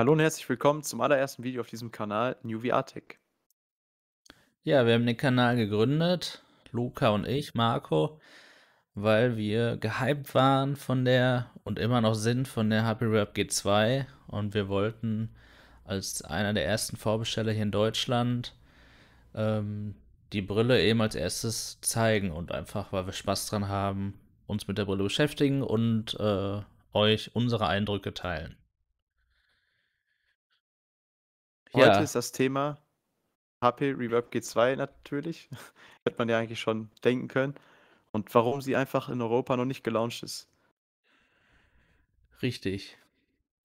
Hallo und herzlich willkommen zum allerersten Video auf diesem Kanal New VR Tech. Ja, wir haben den Kanal gegründet, Luca und ich, Marco, weil wir gehypt waren von der und immer noch sind von der Happy Rap G2 und wir wollten als einer der ersten Vorbesteller hier in Deutschland ähm, die Brille eben als erstes zeigen und einfach, weil wir Spaß dran haben, uns mit der Brille beschäftigen und äh, euch unsere Eindrücke teilen. Heute ja. ist das Thema HP Reverb G2 natürlich. Hätte man ja eigentlich schon denken können. Und warum sie einfach in Europa noch nicht gelauncht ist. Richtig.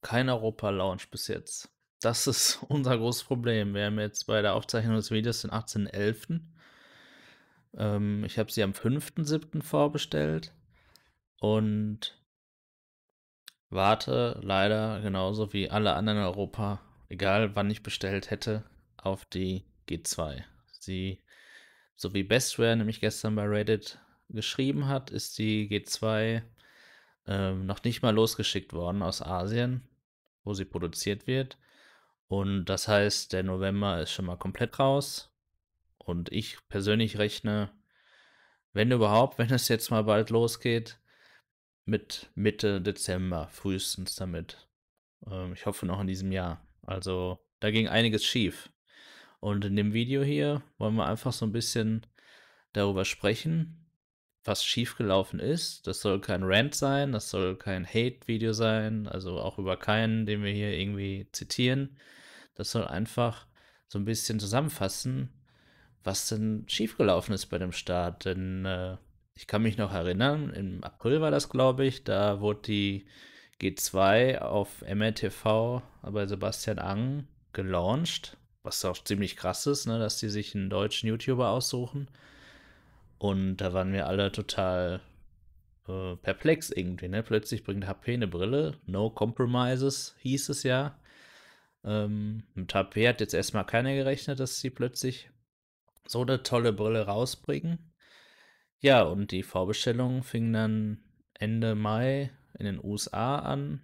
Kein Europa-Launch bis jetzt. Das ist unser großes Problem. Wir haben jetzt bei der Aufzeichnung des Videos den 18.11. Ähm, ich habe sie am 5.7. vorbestellt. Und warte leider genauso wie alle anderen in Europa egal wann ich bestellt hätte, auf die G2. Sie, so wie Bestware nämlich gestern bei Reddit geschrieben hat, ist die G2 ähm, noch nicht mal losgeschickt worden aus Asien, wo sie produziert wird. Und das heißt, der November ist schon mal komplett raus. Und ich persönlich rechne, wenn überhaupt, wenn es jetzt mal bald losgeht, mit Mitte Dezember frühestens damit. Ähm, ich hoffe noch in diesem Jahr. Also da ging einiges schief. Und in dem Video hier wollen wir einfach so ein bisschen darüber sprechen, was schiefgelaufen ist. Das soll kein Rant sein, das soll kein Hate-Video sein, also auch über keinen, den wir hier irgendwie zitieren. Das soll einfach so ein bisschen zusammenfassen, was denn schiefgelaufen ist bei dem Start. Denn äh, ich kann mich noch erinnern, im April war das, glaube ich, da wurde die G2 auf MRTV bei Sebastian Ang gelauncht, was auch ziemlich krass ist, ne, dass die sich einen deutschen YouTuber aussuchen. Und da waren wir alle total äh, perplex irgendwie. Ne? Plötzlich bringt HP eine Brille, No Compromises hieß es ja. Ähm, mit HP hat jetzt erstmal keiner gerechnet, dass sie plötzlich so eine tolle Brille rausbringen. Ja, und die Vorbestellungen fingen dann Ende Mai in den USA an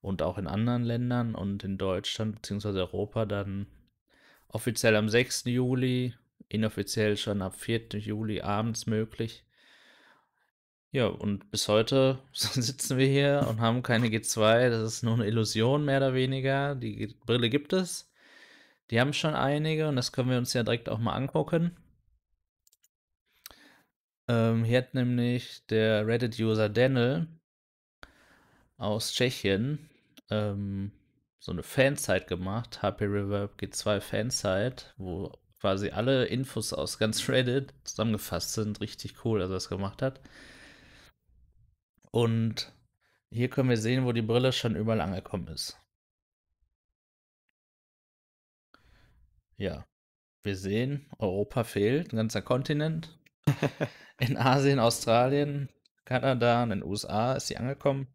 und auch in anderen Ländern und in Deutschland bzw. Europa dann offiziell am 6. Juli, inoffiziell schon ab 4. Juli abends möglich. Ja, und bis heute sitzen wir hier und haben keine G2. Das ist nur eine Illusion, mehr oder weniger. Die Brille gibt es. Die haben schon einige und das können wir uns ja direkt auch mal angucken. Ähm, hier hat nämlich der Reddit-User Daniel aus Tschechien ähm, so eine Fansite gemacht, HP Reverb G2 Fansite, wo quasi alle Infos aus ganz Reddit zusammengefasst sind. Richtig cool, dass er das gemacht hat. Und hier können wir sehen, wo die Brille schon überall angekommen ist. Ja, wir sehen, Europa fehlt, ein ganzer Kontinent. In Asien, Australien, Kanada und in den USA ist sie angekommen.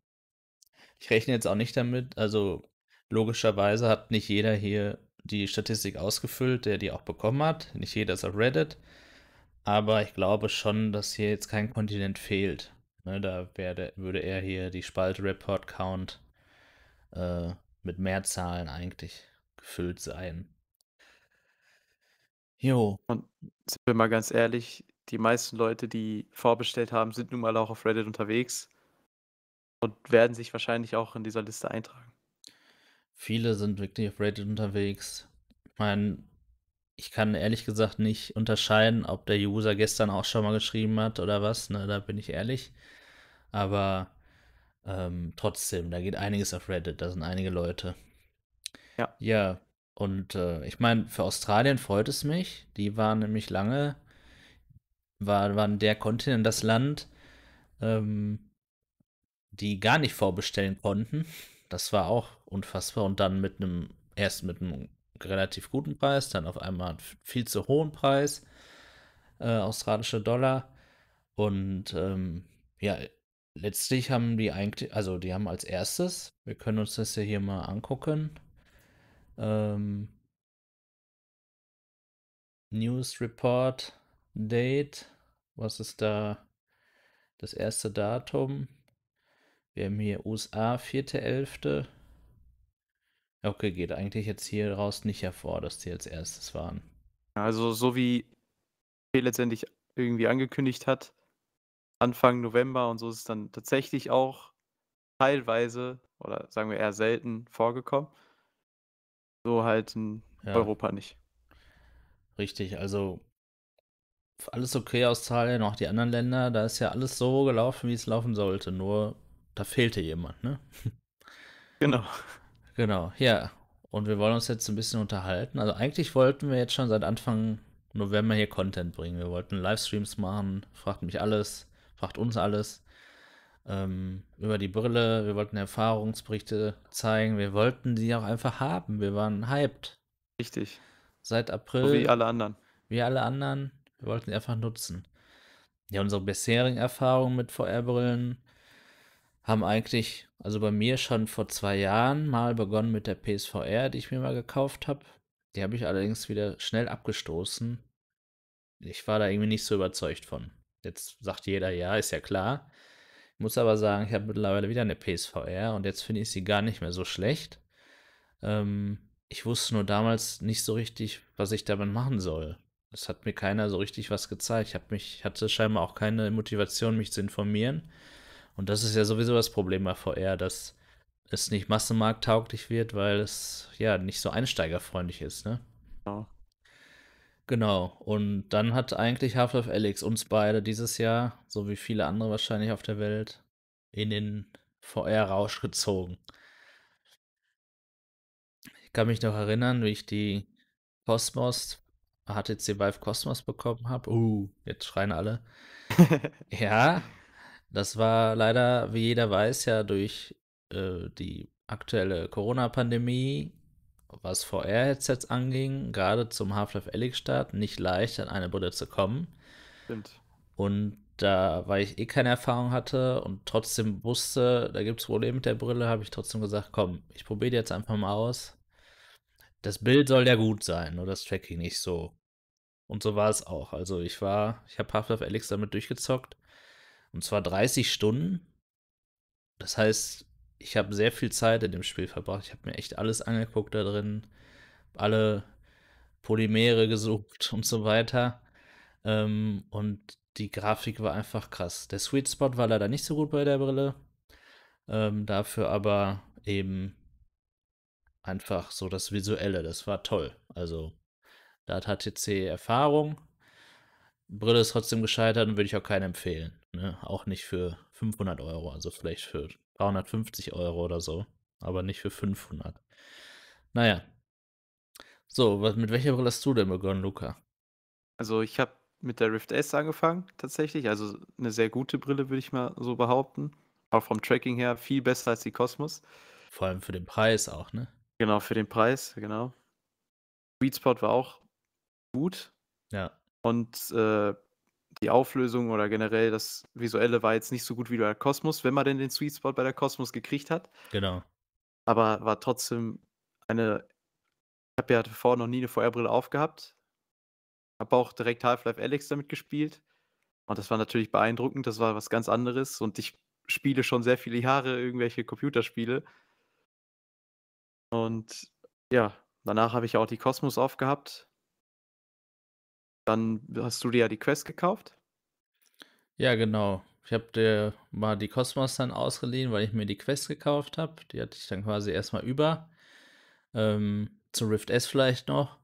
Ich rechne jetzt auch nicht damit, also logischerweise hat nicht jeder hier die Statistik ausgefüllt, der die auch bekommen hat. Nicht jeder ist auf Reddit. Aber ich glaube schon, dass hier jetzt kein Kontinent fehlt. Ne, da werde, würde er hier die Spalte Report Count äh, mit mehr Zahlen eigentlich gefüllt sein. Jo. Und sind wir mal ganz ehrlich, die meisten Leute, die vorbestellt haben, sind nun mal auch auf Reddit unterwegs und werden sich wahrscheinlich auch in dieser Liste eintragen. Viele sind wirklich auf Reddit unterwegs. Ich meine, ich kann ehrlich gesagt nicht unterscheiden, ob der User gestern auch schon mal geschrieben hat oder was, ne, da bin ich ehrlich. Aber ähm, trotzdem, da geht einiges auf Reddit, da sind einige Leute. Ja. Ja, und äh, ich meine, für Australien freut es mich. Die waren nämlich lange, war, waren der Kontinent, das Land, ähm, die gar nicht vorbestellen konnten. Das war auch unfassbar. Und dann mit einem, erst mit einem relativ guten Preis, dann auf einmal viel zu hohen Preis, äh, australische Dollar. Und ähm, ja, letztlich haben die eigentlich, also die haben als erstes, wir können uns das ja hier mal angucken. Ähm, News Report Date, was ist da das erste Datum? Wir haben hier USA, 4.11. Okay, geht eigentlich jetzt hier raus nicht hervor, dass die als erstes waren. Also so wie P letztendlich irgendwie angekündigt hat, Anfang November und so ist es dann tatsächlich auch teilweise oder sagen wir eher selten vorgekommen. So halt in ja. Europa nicht. Richtig, also alles okay aus Zahlen, auch die anderen Länder, da ist ja alles so gelaufen, wie es laufen sollte. Nur da fehlte jemand, ne? Genau. Genau, ja. Und wir wollen uns jetzt ein bisschen unterhalten. Also eigentlich wollten wir jetzt schon seit Anfang November hier Content bringen. Wir wollten Livestreams machen, fragt mich alles, fragt uns alles. Ähm, über die Brille, wir wollten Erfahrungsberichte zeigen, wir wollten sie auch einfach haben. Wir waren hyped. Richtig. Seit April. So wie alle anderen. Wie alle anderen. Wir wollten sie einfach nutzen. Ja, unsere bisherigen Erfahrungen mit VR-Brillen haben eigentlich, also bei mir schon vor zwei Jahren mal begonnen mit der PSVR, die ich mir mal gekauft habe. Die habe ich allerdings wieder schnell abgestoßen. Ich war da irgendwie nicht so überzeugt von. Jetzt sagt jeder, ja, ist ja klar. Ich muss aber sagen, ich habe mittlerweile wieder eine PSVR und jetzt finde ich sie gar nicht mehr so schlecht. Ähm, ich wusste nur damals nicht so richtig, was ich damit machen soll. Es hat mir keiner so richtig was gezeigt. Ich mich, hatte scheinbar auch keine Motivation, mich zu informieren und das ist ja sowieso das Problem bei VR, dass es nicht massenmarkttauglich wird, weil es ja nicht so einsteigerfreundlich ist, ne? Ja. Genau. Und dann hat eigentlich Half-Life Alex uns beide dieses Jahr, so wie viele andere wahrscheinlich auf der Welt, in den VR-Rausch gezogen. Ich kann mich noch erinnern, wie ich die Cosmos, HTC Vive Cosmos bekommen habe. Uh, jetzt schreien alle. ja, das war leider, wie jeder weiß, ja durch äh, die aktuelle Corona-Pandemie, was VR-Headsets anging, gerade zum Half-Life Alyx Start nicht leicht an eine Brille zu kommen. Stimmt. Und da, weil ich eh keine Erfahrung hatte und trotzdem wusste, da gibt es Probleme mit der Brille, habe ich trotzdem gesagt, komm, ich probiere jetzt einfach mal aus. Das Bild soll ja gut sein, nur das Tracking nicht so. Und so war es auch. Also ich war, ich habe Half-Life Alyx damit durchgezockt und zwar 30 Stunden. Das heißt, ich habe sehr viel Zeit in dem Spiel verbracht. Ich habe mir echt alles angeguckt da drin. Alle Polymere gesucht und so weiter. Ähm, und die Grafik war einfach krass. Der Sweet Spot war leider nicht so gut bei der Brille. Ähm, dafür aber eben einfach so das Visuelle. Das war toll. Also, da hat HTC Erfahrung Brille ist trotzdem gescheitert und würde ich auch keinen empfehlen. Ne? Auch nicht für 500 Euro, also vielleicht für 350 Euro oder so, aber nicht für 500. Naja. So, was, mit welcher Brille hast du denn begonnen, Luca? Also ich habe mit der Rift S angefangen, tatsächlich. Also eine sehr gute Brille, würde ich mal so behaupten. Auch vom Tracking her viel besser als die Cosmos. Vor allem für den Preis auch, ne? Genau, für den Preis, genau. Sweet Spot war auch gut. Ja. Und äh, die Auflösung oder generell das Visuelle war jetzt nicht so gut wie bei der Kosmos, wenn man denn den Sweet Spot bei der Kosmos gekriegt hat. Genau. Aber war trotzdem eine. Ich habe ja vorher noch nie eine VR-Brille aufgehabt. Habe auch direkt Half-Life Alex damit gespielt. Und das war natürlich beeindruckend. Das war was ganz anderes. Und ich spiele schon sehr viele Jahre irgendwelche Computerspiele. Und ja, danach habe ich auch die Kosmos aufgehabt dann hast du dir ja die Quest gekauft. Ja, genau. Ich habe dir mal die Cosmos dann ausgeliehen, weil ich mir die Quest gekauft habe. Die hatte ich dann quasi erstmal über. Ähm, zu Rift S vielleicht noch.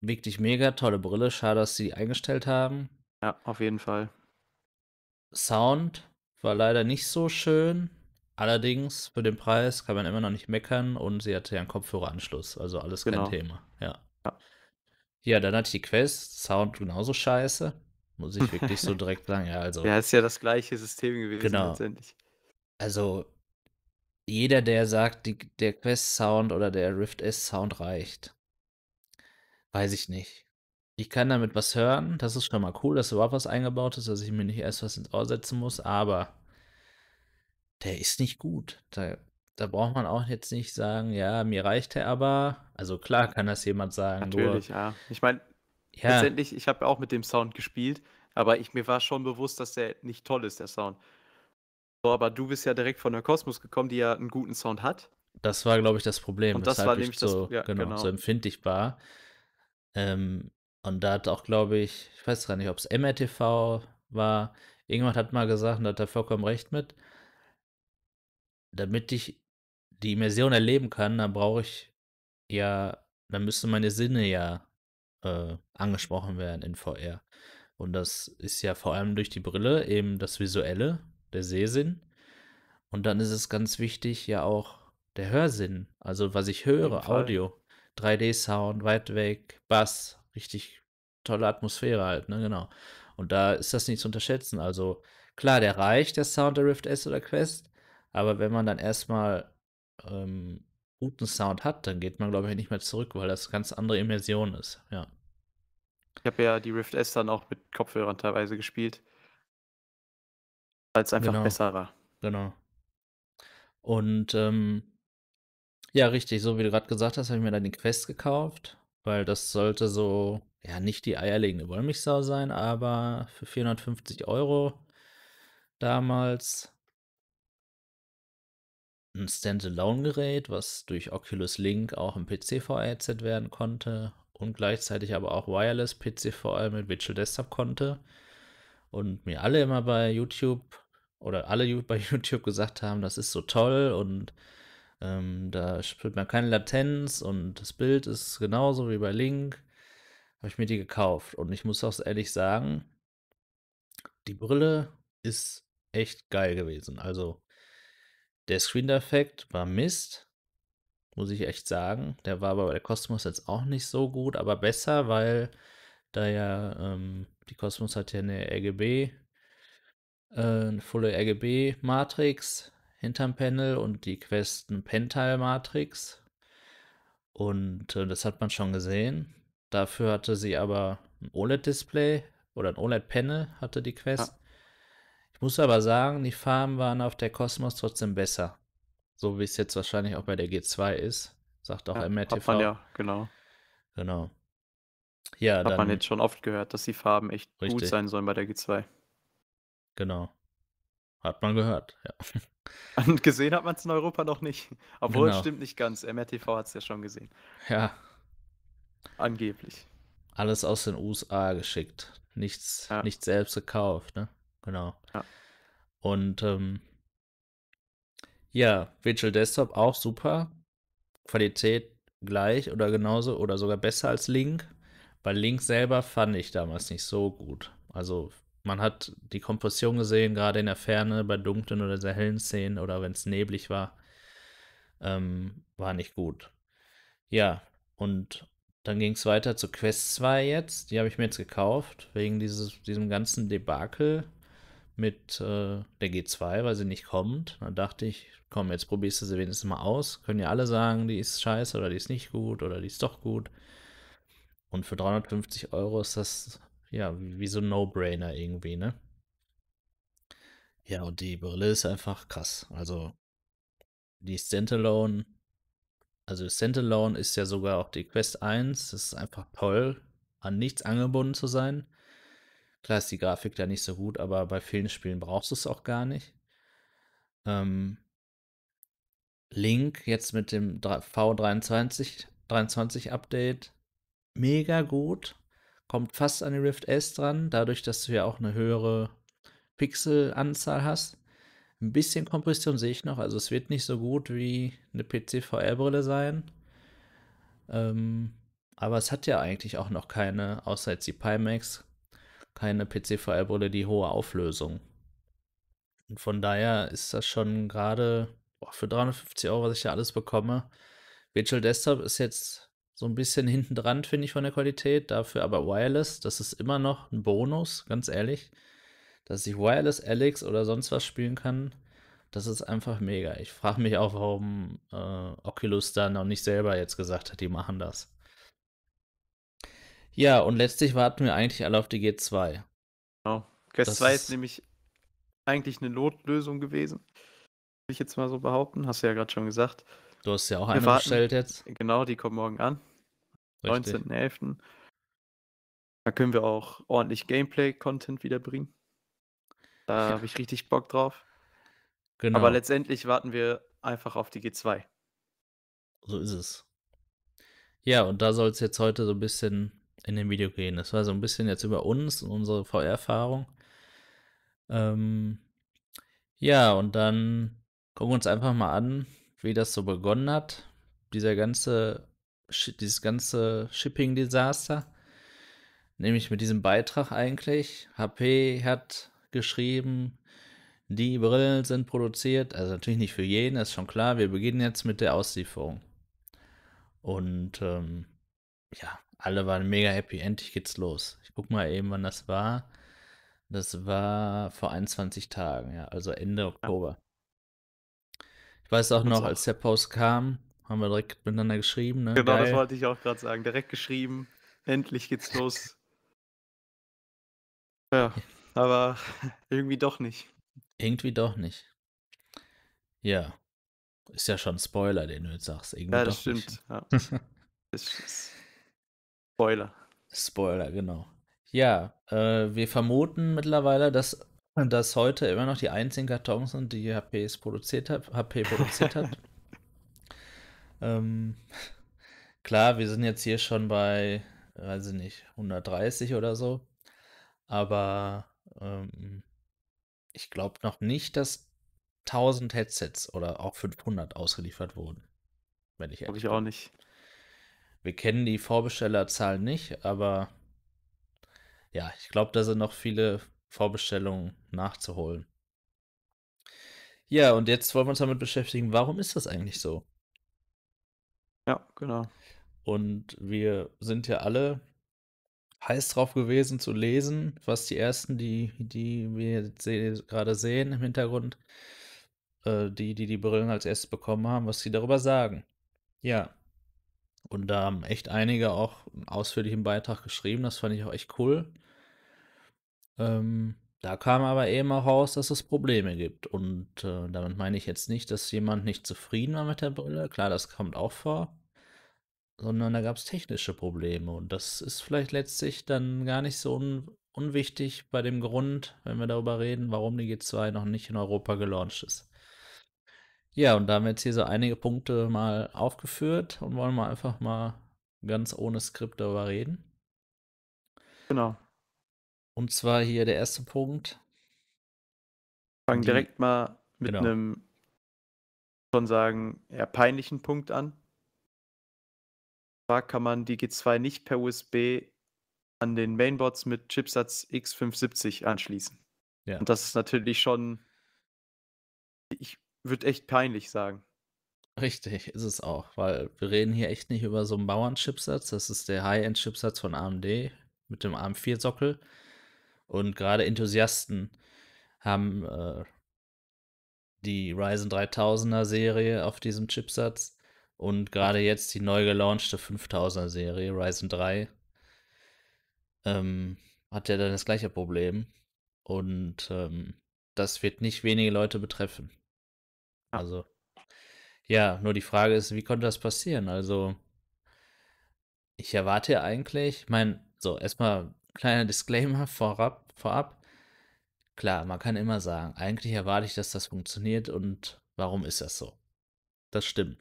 Wirklich mega, tolle Brille. Schade, dass sie die eingestellt haben. Ja, auf jeden Fall. Sound war leider nicht so schön. Allerdings, für den Preis kann man immer noch nicht meckern und sie hatte ja einen Kopfhöreranschluss. Also alles genau. kein Thema. Ja. ja. Ja, dann hatte ich die Quest, Sound genauso scheiße. Muss ich wirklich so direkt sagen. Ja, also, ja, ist ja das gleiche System gewesen genau. letztendlich. Also, jeder, der sagt, die, der Quest-Sound oder der Rift S-Sound reicht, weiß ich nicht. Ich kann damit was hören, das ist schon mal cool, dass überhaupt was eingebaut ist, dass ich mir nicht erst was ins Ohr setzen muss, aber der ist nicht gut. Da da braucht man auch jetzt nicht sagen, ja, mir reicht er aber. Also klar kann das jemand sagen. Natürlich, nur, ja. Ich meine, ja. letztendlich, ich habe auch mit dem Sound gespielt, aber ich, mir war schon bewusst, dass der nicht toll ist, der Sound. So, aber du bist ja direkt von der Kosmos gekommen, die ja einen guten Sound hat. Das war, glaube ich, das Problem. Und das war nämlich so, das, ja, genau, genau. so empfindlich war. Ähm, und da hat auch, glaube ich, ich weiß gar nicht, ob es MRTV war, irgendjemand hat mal gesagt, und da hat er vollkommen recht mit, damit ich die Immersion erleben kann, dann brauche ich ja, dann müssen meine Sinne ja äh, angesprochen werden in VR. Und das ist ja vor allem durch die Brille eben das Visuelle, der Sehsinn. Und dann ist es ganz wichtig ja auch der Hörsinn, also was ich höre, Audio, 3D-Sound, weit weg, Bass, richtig tolle Atmosphäre halt, ne, genau. Und da ist das nicht zu unterschätzen. Also klar, der reicht, der Sound der Rift S oder Quest, aber wenn man dann erstmal ähm, guten Sound hat, dann geht man, glaube ich, nicht mehr zurück, weil das ganz andere Immersion ist, ja. Ich habe ja die Rift S dann auch mit Kopfhörern teilweise gespielt, weil es einfach genau. besser war. Genau. Und ähm, ja, richtig, so wie du gerade gesagt hast, habe ich mir dann die Quest gekauft, weil das sollte so, ja, nicht die eierlegende Wollmilchsau sein, aber für 450 Euro damals ein Standalone-Gerät, was durch Oculus Link auch im PC-VR-Headset werden konnte und gleichzeitig aber auch Wireless PC-VR mit Virtual Desktop konnte. Und mir alle immer bei YouTube oder alle bei YouTube gesagt haben, das ist so toll und ähm, da spürt man keine Latenz und das Bild ist genauso wie bei Link. Habe ich mir die gekauft und ich muss auch ehrlich sagen, die Brille ist echt geil gewesen. Also der Screen-Effekt war Mist, muss ich echt sagen. Der war aber bei der Cosmos jetzt auch nicht so gut, aber besser, weil da ja ähm, die Cosmos hat ja eine RGB, äh, eine volle RGB-Matrix hinterm Panel und die Quest eine Pentile-Matrix. Und äh, das hat man schon gesehen. Dafür hatte sie aber ein OLED-Display oder ein OLED-Panel hatte die ah. Quest. Ah. Ich muss aber sagen, die Farben waren auf der Cosmos trotzdem besser. So wie es jetzt wahrscheinlich auch bei der G2 ist. Sagt auch ja, MRTV. Hat man ja, genau. Genau. Ja, hat dann, man jetzt schon oft gehört, dass die Farben echt richtig. gut sein sollen bei der G2. Genau. Hat man gehört, ja. Und gesehen hat man es in Europa noch nicht. Obwohl, genau. stimmt nicht ganz. MRTV hat es ja schon gesehen. Ja. Angeblich. Alles aus den USA geschickt. Nichts, ja. nichts selbst gekauft, ne? genau. Ja. Und ähm, ja, Virtual Desktop auch super. Qualität gleich oder genauso oder sogar besser als Link. Bei Link selber fand ich damals nicht so gut. Also man hat die Kompression gesehen, gerade in der Ferne, bei dunklen oder sehr hellen Szenen oder wenn es neblig war, ähm, war nicht gut. Ja, und dann ging es weiter zu Quest 2 jetzt. Die habe ich mir jetzt gekauft, wegen dieses, diesem ganzen Debakel mit äh, der G2, weil sie nicht kommt. Dann dachte ich, komm, jetzt probierst du sie wenigstens mal aus. Können ja alle sagen, die ist scheiße oder die ist nicht gut oder die ist doch gut. Und für 350 Euro ist das ja wie so ein No-Brainer irgendwie, ne? Ja, und die Brille ist einfach krass. Also die Standalone, also Standalone ist ja sogar auch die Quest 1, das ist einfach toll, an nichts angebunden zu sein. Klar ist die Grafik da nicht so gut, aber bei vielen Spielen brauchst du es auch gar nicht. Ähm, Link jetzt mit dem V23 23 Update mega gut. Kommt fast an die Rift S dran, dadurch, dass du ja auch eine höhere Pixelanzahl hast. Ein bisschen Kompression sehe ich noch, also es wird nicht so gut wie eine PC-VR-Brille sein. Ähm, aber es hat ja eigentlich auch noch keine, außer jetzt die Pimax, keine pc fire oder die hohe Auflösung. Und von daher ist das schon gerade für 350 Euro, was ich da alles bekomme. Virtual Desktop ist jetzt so ein bisschen hinten dran, finde ich, von der Qualität. Dafür aber Wireless, das ist immer noch ein Bonus, ganz ehrlich. Dass ich Wireless Alex oder sonst was spielen kann, das ist einfach mega. Ich frage mich auch, warum äh, Oculus da noch nicht selber jetzt gesagt hat, die machen das. Ja, und letztlich warten wir eigentlich alle auf die G2. Genau. Quest das 2 ist, ist nämlich eigentlich eine Notlösung gewesen. Würde ich jetzt mal so behaupten. Hast du ja gerade schon gesagt. Du hast ja auch eine bestellt jetzt. Genau, die kommt morgen an. 19.11. Da können wir auch ordentlich Gameplay-Content wiederbringen. Da ja. habe ich richtig Bock drauf. Genau. Aber letztendlich warten wir einfach auf die G2. So ist es. Ja, und da soll es jetzt heute so ein bisschen in dem Video gehen. Das war so ein bisschen jetzt über uns und unsere VR-Erfahrung. Ähm, ja, und dann gucken wir uns einfach mal an, wie das so begonnen hat. Dieser ganze, dieses ganze Shipping-Desaster. Nämlich mit diesem Beitrag eigentlich. HP hat geschrieben, die Brillen sind produziert, also natürlich nicht für jeden, ist schon klar. Wir beginnen jetzt mit der Auslieferung. Und ähm, ja, alle waren mega happy, endlich geht's los. Ich guck mal eben, wann das war. Das war vor 21 Tagen, ja, also Ende Oktober. Ich weiß auch noch, als der Post kam, haben wir direkt miteinander geschrieben. Ne? Genau, Geil. das wollte ich auch gerade sagen. Direkt geschrieben, endlich geht's los. ja, aber irgendwie doch nicht. Irgendwie doch nicht. Ja. Ist ja schon ein Spoiler, den du jetzt sagst. Irgendwie ja, das stimmt. Ja. das ist Spoiler. Spoiler, genau. Ja, äh, wir vermuten mittlerweile, dass, dass heute immer noch die einzigen Kartons sind, die HPs produziert hat, HP produziert hat. ähm, klar, wir sind jetzt hier schon bei, weiß ich nicht, 130 oder so. Aber ähm, ich glaube noch nicht, dass 1000 Headsets oder auch 500 ausgeliefert wurden. Wenn ich Glaube ich auch nicht. Wir kennen die Vorbestellerzahlen nicht, aber ja, ich glaube, da sind noch viele Vorbestellungen nachzuholen. Ja, und jetzt wollen wir uns damit beschäftigen, warum ist das eigentlich so? Ja, genau. Und wir sind ja alle heiß drauf gewesen zu lesen, was die ersten, die, die wir jetzt gerade sehen im Hintergrund, äh, die, die die Brillen als erstes bekommen haben, was sie darüber sagen. Ja, und da haben echt einige auch einen ausführlichen Beitrag geschrieben. Das fand ich auch echt cool. Ähm, da kam aber eben auch raus, dass es Probleme gibt. Und äh, damit meine ich jetzt nicht, dass jemand nicht zufrieden war mit der Brille. Klar, das kommt auch vor. Sondern da gab es technische Probleme. Und das ist vielleicht letztlich dann gar nicht so un unwichtig bei dem Grund, wenn wir darüber reden, warum die G2 noch nicht in Europa gelauncht ist. Ja, und da haben wir jetzt hier so einige Punkte mal aufgeführt und wollen mal einfach mal ganz ohne Skript darüber reden. Genau. Und zwar hier der erste Punkt. Fangen die, direkt mal mit genau. einem, schon sagen, eher peinlichen Punkt an. Und Zwar kann man die G2 nicht per USB an den Mainboards mit Chipsatz X570 anschließen. Ja. Und das ist natürlich schon, ich wird echt peinlich sagen. Richtig, ist es auch, weil wir reden hier echt nicht über so einen Bauernchipsatz. Das ist der High-End-Chipsatz von AMD mit dem AM4-Sockel. Und gerade Enthusiasten haben äh, die Ryzen 3000er Serie auf diesem Chipsatz und gerade jetzt die neu gelaunchte 5000er Serie, Ryzen 3, ähm, hat ja dann das gleiche Problem. Und ähm, das wird nicht wenige Leute betreffen. Ah. Also, ja, nur die Frage ist, wie konnte das passieren? Also, ich erwarte ja eigentlich, mein, so, erstmal kleiner Disclaimer vorab, vorab. Klar, man kann immer sagen, eigentlich erwarte ich, dass das funktioniert und warum ist das so? Das stimmt.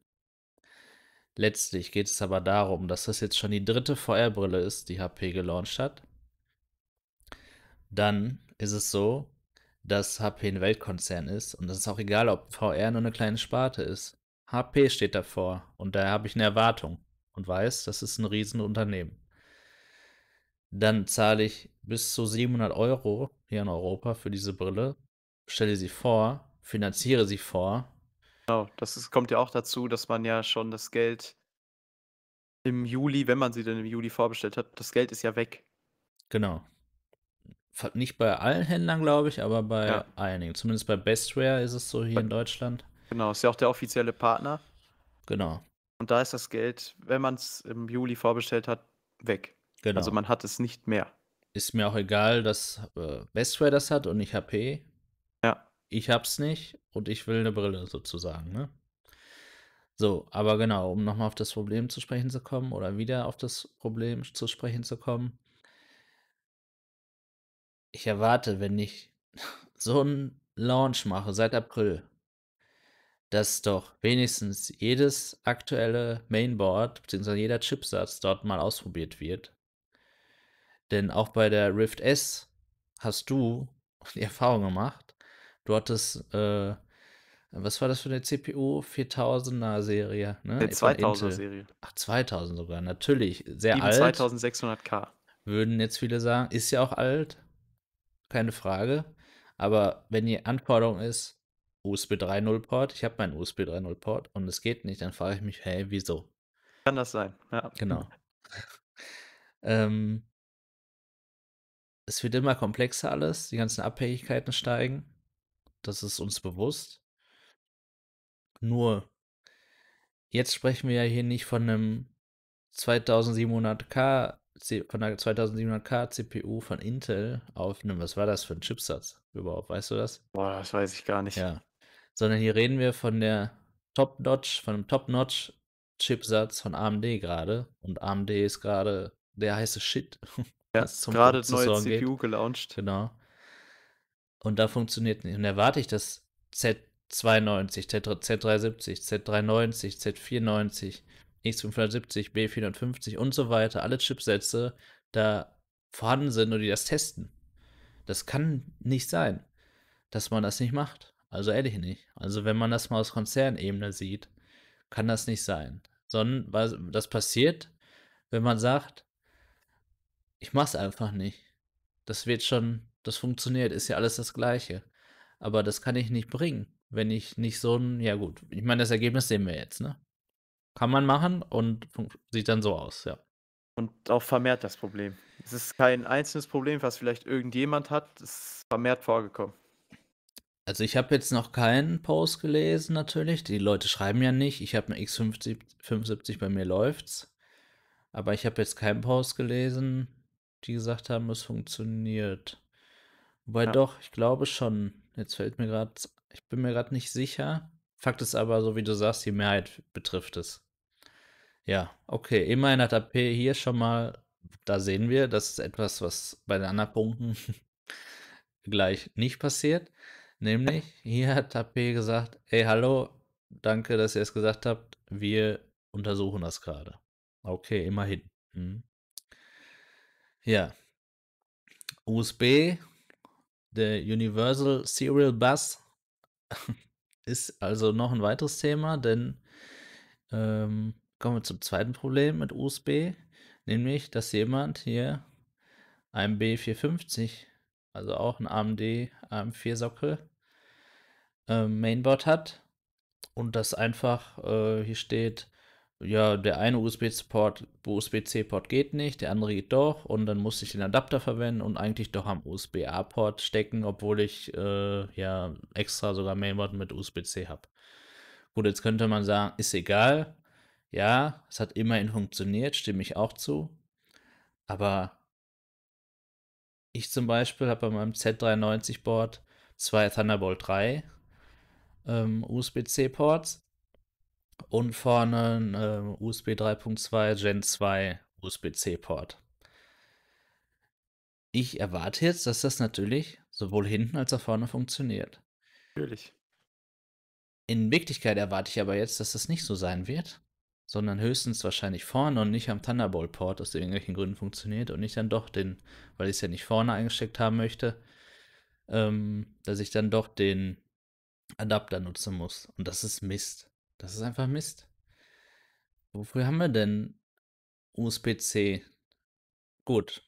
Letztlich geht es aber darum, dass das jetzt schon die dritte Feuerbrille ist, die HP gelauncht hat. Dann ist es so, dass HP ein Weltkonzern ist und das ist auch egal, ob VR nur eine kleine Sparte ist. HP steht davor und da habe ich eine Erwartung und weiß, das ist ein Riesenunternehmen. Dann zahle ich bis zu 700 Euro hier in Europa für diese Brille, stelle sie vor, finanziere sie vor. Genau, das ist, kommt ja auch dazu, dass man ja schon das Geld im Juli, wenn man sie denn im Juli vorbestellt hat, das Geld ist ja weg. Genau nicht bei allen Händlern, glaube ich, aber bei ja. einigen. Zumindest bei Bestware ist es so hier bei, in Deutschland. Genau, ist ja auch der offizielle Partner. Genau. Und da ist das Geld, wenn man es im Juli vorbestellt hat, weg. Genau. Also man hat es nicht mehr. Ist mir auch egal, dass äh, Bestware das hat und nicht HP. Ja. Ich hab's nicht und ich will eine Brille sozusagen, ne? So, aber genau, um nochmal auf das Problem zu sprechen zu kommen oder wieder auf das Problem zu sprechen zu kommen ich erwarte, wenn ich so einen Launch mache seit April, dass doch wenigstens jedes aktuelle Mainboard bzw. jeder Chipsatz dort mal ausprobiert wird. Denn auch bei der Rift S hast du die Erfahrung gemacht, du hattest, äh, was war das für eine CPU? 4000er Serie, ne? Eine 2000er Serie. Ach, 2000 sogar, natürlich, sehr 7, alt. 2600K. Würden jetzt viele sagen, ist ja auch alt, keine Frage. Aber wenn die Anforderung ist, USB 3.0 Port, ich habe meinen USB 3.0 Port und es geht nicht, dann frage ich mich, hey, wieso? Kann das sein, ja. Genau. ähm, es wird immer komplexer alles, die ganzen Abhängigkeiten steigen. Das ist uns bewusst. Nur, jetzt sprechen wir ja hier nicht von einem 2700K von der 2700K CPU von Intel auf einem, was war das für ein Chipsatz überhaupt, weißt du das? Boah, das weiß ich gar nicht. Ja. Sondern hier reden wir von der Top-Notch, von einem Top-Notch Chipsatz von AMD gerade und AMD ist gerade der heiße Shit. Ja, gerade neue CPU geht. gelauncht. Genau. Und da funktioniert nicht. Und erwarte ich, dass Z92, Z370, Z390, Z94 X570, B450 und so weiter, alle Chipsätze da vorhanden sind und die das testen. Das kann nicht sein, dass man das nicht macht. Also ehrlich nicht. Also wenn man das mal aus Konzernebene sieht, kann das nicht sein. Sondern was, das passiert, wenn man sagt, ich mach's einfach nicht. Das wird schon, das funktioniert, ist ja alles das Gleiche. Aber das kann ich nicht bringen, wenn ich nicht so ein, ja gut, ich meine, das Ergebnis sehen wir jetzt, ne? Kann man machen und sieht dann so aus, ja. Und auch vermehrt das Problem. Es ist kein einzelnes Problem, was vielleicht irgendjemand hat. Es ist vermehrt vorgekommen. Also ich habe jetzt noch keinen Post gelesen natürlich. Die Leute schreiben ja nicht. Ich habe eine X75, bei mir läuft's. Aber ich habe jetzt keinen Post gelesen, die gesagt haben, es funktioniert. Wobei ja. doch, ich glaube schon. Jetzt fällt mir gerade, ich bin mir gerade nicht sicher. Fakt ist aber, so wie du sagst, die Mehrheit betrifft es. Ja, okay. Immerhin hat AP hier schon mal, da sehen wir, das ist etwas, was bei den anderen Punkten gleich nicht passiert. Nämlich, hier hat AP gesagt, ey, hallo, danke, dass ihr es gesagt habt, wir untersuchen das gerade. Okay, immerhin. Hm. Ja. USB, der Universal Serial Bus, ist also noch ein weiteres Thema, denn ähm, kommen wir zum zweiten Problem mit USB, nämlich, dass jemand hier ein B450, also auch ein AMD AM4 Sockel, äh, Mainboard hat und das einfach äh, hier steht, ja, der eine USB-Port, USB-C-Port geht nicht, der andere geht doch und dann muss ich den Adapter verwenden und eigentlich doch am USB-A-Port stecken, obwohl ich äh, ja extra sogar Mainboard mit USB-C habe. Gut, jetzt könnte man sagen, ist egal, ja, es hat immerhin funktioniert, stimme ich auch zu. Aber ich zum Beispiel habe bei meinem Z93-Board zwei Thunderbolt 3 ähm, USB-C-Ports und vorne einen äh, USB 3.2 Gen 2 USB-C-Port. Ich erwarte jetzt, dass das natürlich sowohl hinten als auch vorne funktioniert. Natürlich. In Wirklichkeit erwarte ich aber jetzt, dass das nicht so sein wird sondern höchstens wahrscheinlich vorne und nicht am Thunderbolt-Port aus irgendwelchen Gründen funktioniert und ich dann doch den, weil ich es ja nicht vorne eingesteckt haben möchte, ähm, dass ich dann doch den Adapter nutzen muss. Und das ist Mist. Das ist einfach Mist. Wofür haben wir denn USB-C? Gut,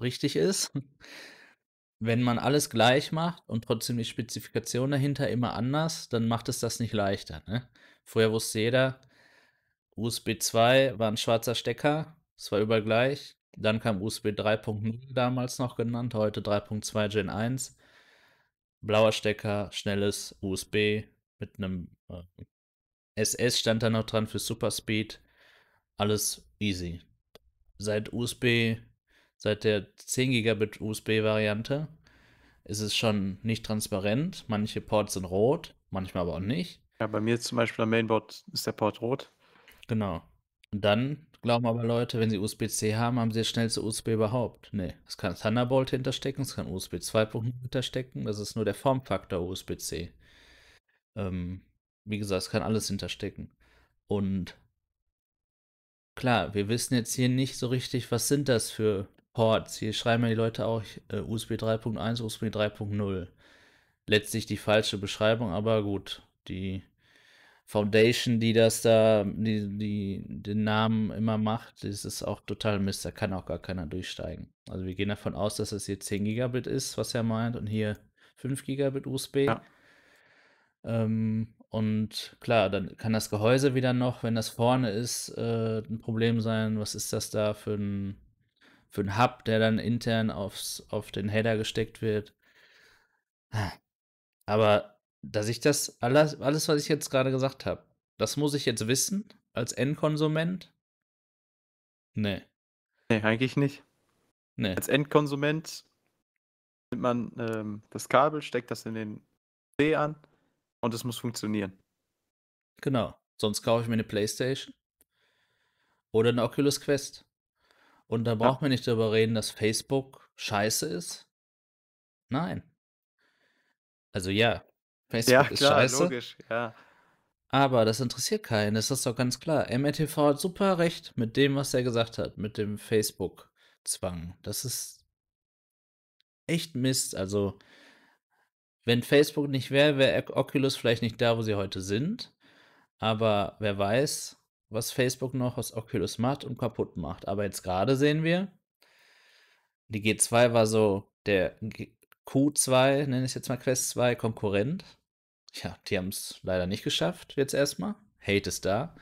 richtig ist, wenn man alles gleich macht und trotzdem die Spezifikation dahinter immer anders, dann macht es das nicht leichter. Ne? Vorher wusste jeder, USB 2 war ein schwarzer Stecker, es war überall gleich. Dann kam USB 3.0 damals noch genannt, heute 3.2 Gen 1. Blauer Stecker, schnelles USB mit einem äh, SS stand da noch dran für Super Speed. Alles easy. Seit USB, seit der 10 Gigabit USB-Variante ist es schon nicht transparent. Manche Ports sind rot, manchmal aber auch nicht. Ja, bei mir zum Beispiel am Mainboard ist der Port rot. Genau. Und dann glauben aber Leute, wenn sie USB-C haben, haben sie das schnellste USB überhaupt. Nee, es kann Thunderbolt hinterstecken, es kann USB 2.0 hinterstecken, das ist nur der Formfaktor USB-C. Ähm, wie gesagt, es kann alles hinterstecken. Und klar, wir wissen jetzt hier nicht so richtig, was sind das für Ports. Hier schreiben ja die Leute auch äh, USB 3.1, USB 3.0. Letztlich die falsche Beschreibung, aber gut, die Foundation, die das da, die, die den Namen immer macht, das ist auch total Mist, da kann auch gar keiner durchsteigen. Also wir gehen davon aus, dass es das hier 10 Gigabit ist, was er meint, und hier 5 Gigabit USB. Ja. Ähm, und klar, dann kann das Gehäuse wieder noch, wenn das vorne ist, äh, ein Problem sein. Was ist das da für ein, für ein Hub, der dann intern aufs, auf den Header gesteckt wird? Ah. Aber dass ich das alles, alles was ich jetzt gerade gesagt habe, das muss ich jetzt wissen als Endkonsument? Nee. Nee, eigentlich nicht. Nee. Als Endkonsument nimmt man ähm, das Kabel, steckt das in den C an und es muss funktionieren. Genau. Sonst kaufe ich mir eine Playstation oder eine Oculus Quest. Und da braucht ja. man nicht darüber reden, dass Facebook scheiße ist. Nein. Also ja, Facebook ja, klar, ist scheiße. Logisch, ja. Aber das interessiert keinen, das ist doch ganz klar. MRTV hat super recht mit dem, was er gesagt hat, mit dem Facebook-Zwang. Das ist echt Mist. Also, wenn Facebook nicht wäre, wäre Oculus vielleicht nicht da, wo sie heute sind. Aber wer weiß, was Facebook noch aus Oculus macht und kaputt macht. Aber jetzt gerade sehen wir, die G2 war so der Q2, nenne ich es jetzt mal Quest 2, Konkurrent ja, die haben es leider nicht geschafft, jetzt erstmal. Hate ist da.